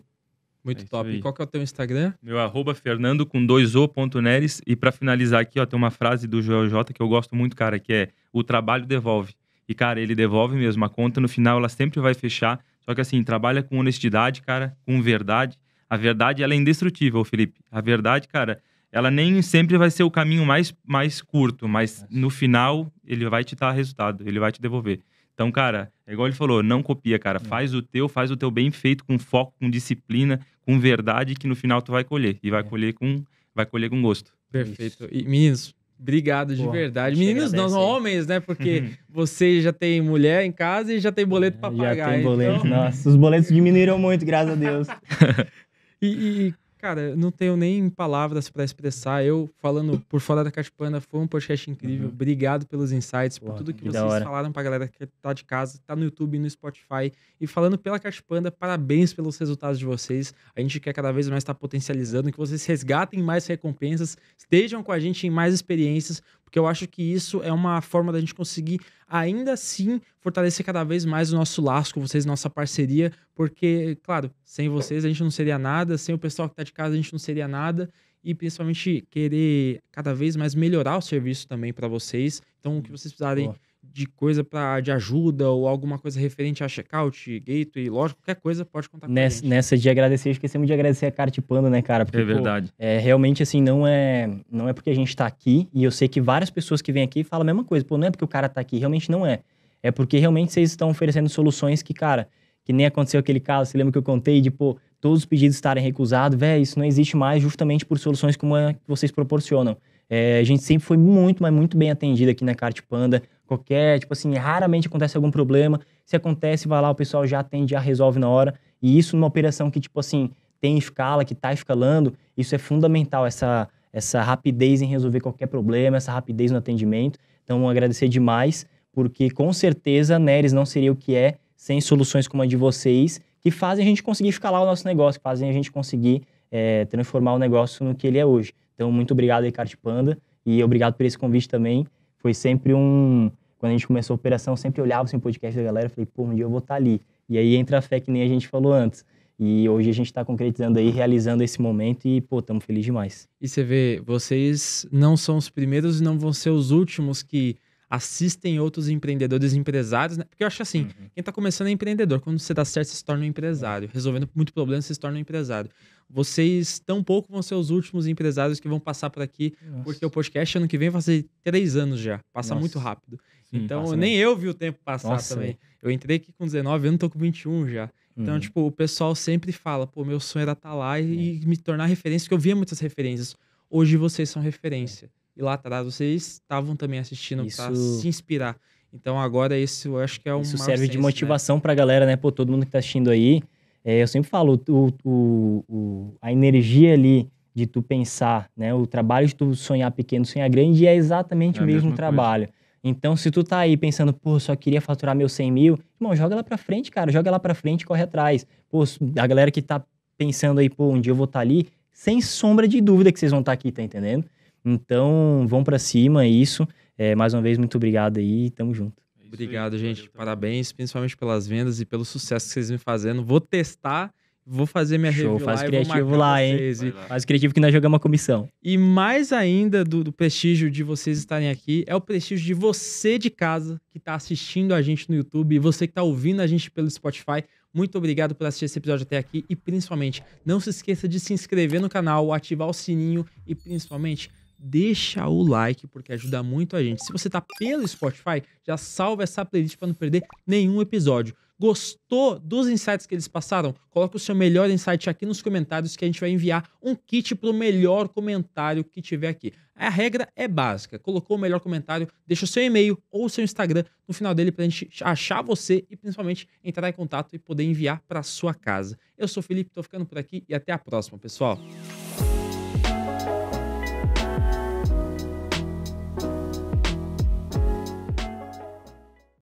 Muito é top. E qual que é o teu Instagram? Meu arroba fernando com dois O.neres. E para finalizar aqui, ó, tem uma frase do Joel J que eu gosto muito, cara, que é o trabalho devolve. E, cara, ele devolve mesmo. A conta no final ela sempre vai fechar. Só que assim, trabalha com honestidade, cara, com verdade. A verdade ela é indestrutível, Felipe. A verdade, cara, ela nem sempre vai ser o caminho mais, mais curto, mas no final ele vai te dar resultado, ele vai te devolver. Então, cara, é igual ele falou, não copia, cara. É. Faz o teu, faz o teu bem feito, com foco, com disciplina, com verdade, que no final tu vai colher. E vai, é. colher, com, vai colher com gosto. Perfeito. Isso. E, meninos, Obrigado de verdade. Meninos, não, homens, né? Porque uhum. você já tem mulher em casa e já tem boleto é, para pagar. Já tem boleto, então... nossa. Os boletos diminuíram muito, graças a Deus. [LAUGHS] [LAUGHS] e, e, Cara, não tenho nem palavras para expressar. Eu, falando por fora da Catipana, foi um podcast incrível. Uhum. Obrigado pelos insights, Pô, por tudo que, que vocês falaram pra galera que tá de casa, tá no YouTube, no Spotify. E falando pela Catipanda, parabéns pelos resultados de vocês. A gente quer cada vez mais estar tá potencializando, que vocês resgatem mais recompensas, estejam com a gente em mais experiências, porque eu acho que isso é uma forma da gente conseguir, ainda assim, fortalecer cada vez mais o nosso laço com vocês, nossa parceria. Porque, claro, sem vocês a gente não seria nada, sem o pessoal que está de casa a gente não seria nada e principalmente querer cada vez mais melhorar o serviço também para vocês. Então, o que vocês precisarem Boa de coisa pra, de ajuda ou alguma coisa referente a checkout, gateway, lógico, qualquer coisa, pode contar com nessa, a gente. Nessa de agradecer, esquecemos de agradecer a Carte Panda, né, cara? Porque, é verdade. Pô, é, realmente, assim, não é, não é porque a gente tá aqui, e eu sei que várias pessoas que vêm aqui falam a mesma coisa. Pô, não é porque o cara tá aqui, realmente não é. É porque realmente vocês estão oferecendo soluções que, cara, que nem aconteceu aquele caso, você lembra que eu contei de, pô, todos os pedidos estarem recusados, velho, isso não existe mais justamente por soluções como a que vocês proporcionam. É, a gente sempre foi muito, mas muito bem atendido aqui na Carte Panda qualquer, tipo assim, raramente acontece algum problema. Se acontece, vai lá, o pessoal já atende, já resolve na hora. E isso numa operação que, tipo assim, tem escala, que está escalando, isso é fundamental, essa, essa rapidez em resolver qualquer problema, essa rapidez no atendimento. Então, agradecer demais, porque com certeza a Neres não seria o que é sem soluções como a de vocês, que fazem a gente conseguir escalar o nosso negócio, que fazem a gente conseguir é, transformar o negócio no que ele é hoje. Então, muito obrigado, Ricardo Panda, e obrigado por esse convite também. Foi sempre um, quando a gente começou a operação, sempre olhava assim, o podcast da galera e falei, pô, um dia eu vou estar tá ali. E aí entra a fé que nem a gente falou antes. E hoje a gente está concretizando aí, realizando esse momento e, pô, estamos felizes demais. E você vê, vocês não são os primeiros e não vão ser os últimos que assistem outros empreendedores empresários, né? Porque eu acho assim, uhum. quem está começando é empreendedor. Quando você dá certo, você se torna um empresário. Resolvendo muito problema, você se torna um empresário. Vocês tão pouco vão ser os últimos empresários que vão passar por aqui, Nossa. porque o podcast ano que vem vai ser três anos já. Passa Nossa. muito rápido então, nem né? eu vi o tempo passar Nossa, também. É. Eu entrei aqui com 19 anos, tô com 21 já. Então, uhum. tipo, o pessoal sempre fala, pô, meu sonho era estar tá lá e, é. me tornar referência, porque eu via muitas referências. Hoje vocês são referência. É. E lá atrás vocês estavam também assistindo Isso... pra se inspirar. Então agora esse eu acho que é um. Isso serve senso, de né? motivação né? pra galera, né? Pô, todo mundo que tá assistindo aí. É, eu sempre falo, o, o, o, a energia ali de tu pensar, né? O trabalho de tu sonhar pequeno, sonhar grande é exatamente é o mesmo trabalho. Coisa. Então, se tu tá aí pensando, pô, só queria faturar meus 100 mil, irmão, joga lá pra frente, cara, joga lá pra frente, corre atrás. Pô, a galera que tá pensando aí, pô, um dia eu vou estar tá ali, sem sombra de dúvida que vocês vão estar tá aqui, tá entendendo? Então, vão para cima, é isso. É, mais uma vez, muito obrigado aí, tamo junto. É obrigado, gente. Parabéns, principalmente pelas vendas e pelo sucesso que vocês me fazendo. Vou testar Vou fazer minha Show, review faz lá, criativo lá, vocês, hein? Faz criativo que nós jogamos a comissão. E mais ainda do, do, prestígio de vocês estarem aqui, é o prestígio de você de casa que está assistindo a gente no YouTube você que está ouvindo a gente pelo Spotify. Muito obrigado por assistir esse episódio até aqui e principalmente não se esqueça de se inscrever no canal, ativar o sininho e principalmente deixa o like porque ajuda muito a gente. Se você está pelo Spotify, já salva essa playlist para não perder nenhum episódio. Gostou dos insights que eles passaram? Coloque o seu melhor insight aqui nos comentários que a gente vai enviar um kit para o melhor comentário que tiver aqui. A regra é básica. Colocou o melhor comentário, deixa o seu e-mail ou o seu Instagram no final dele para a gente achar você e principalmente entrar em contato e poder enviar para sua casa. Eu sou o Felipe, estou ficando por aqui e até a próxima, pessoal.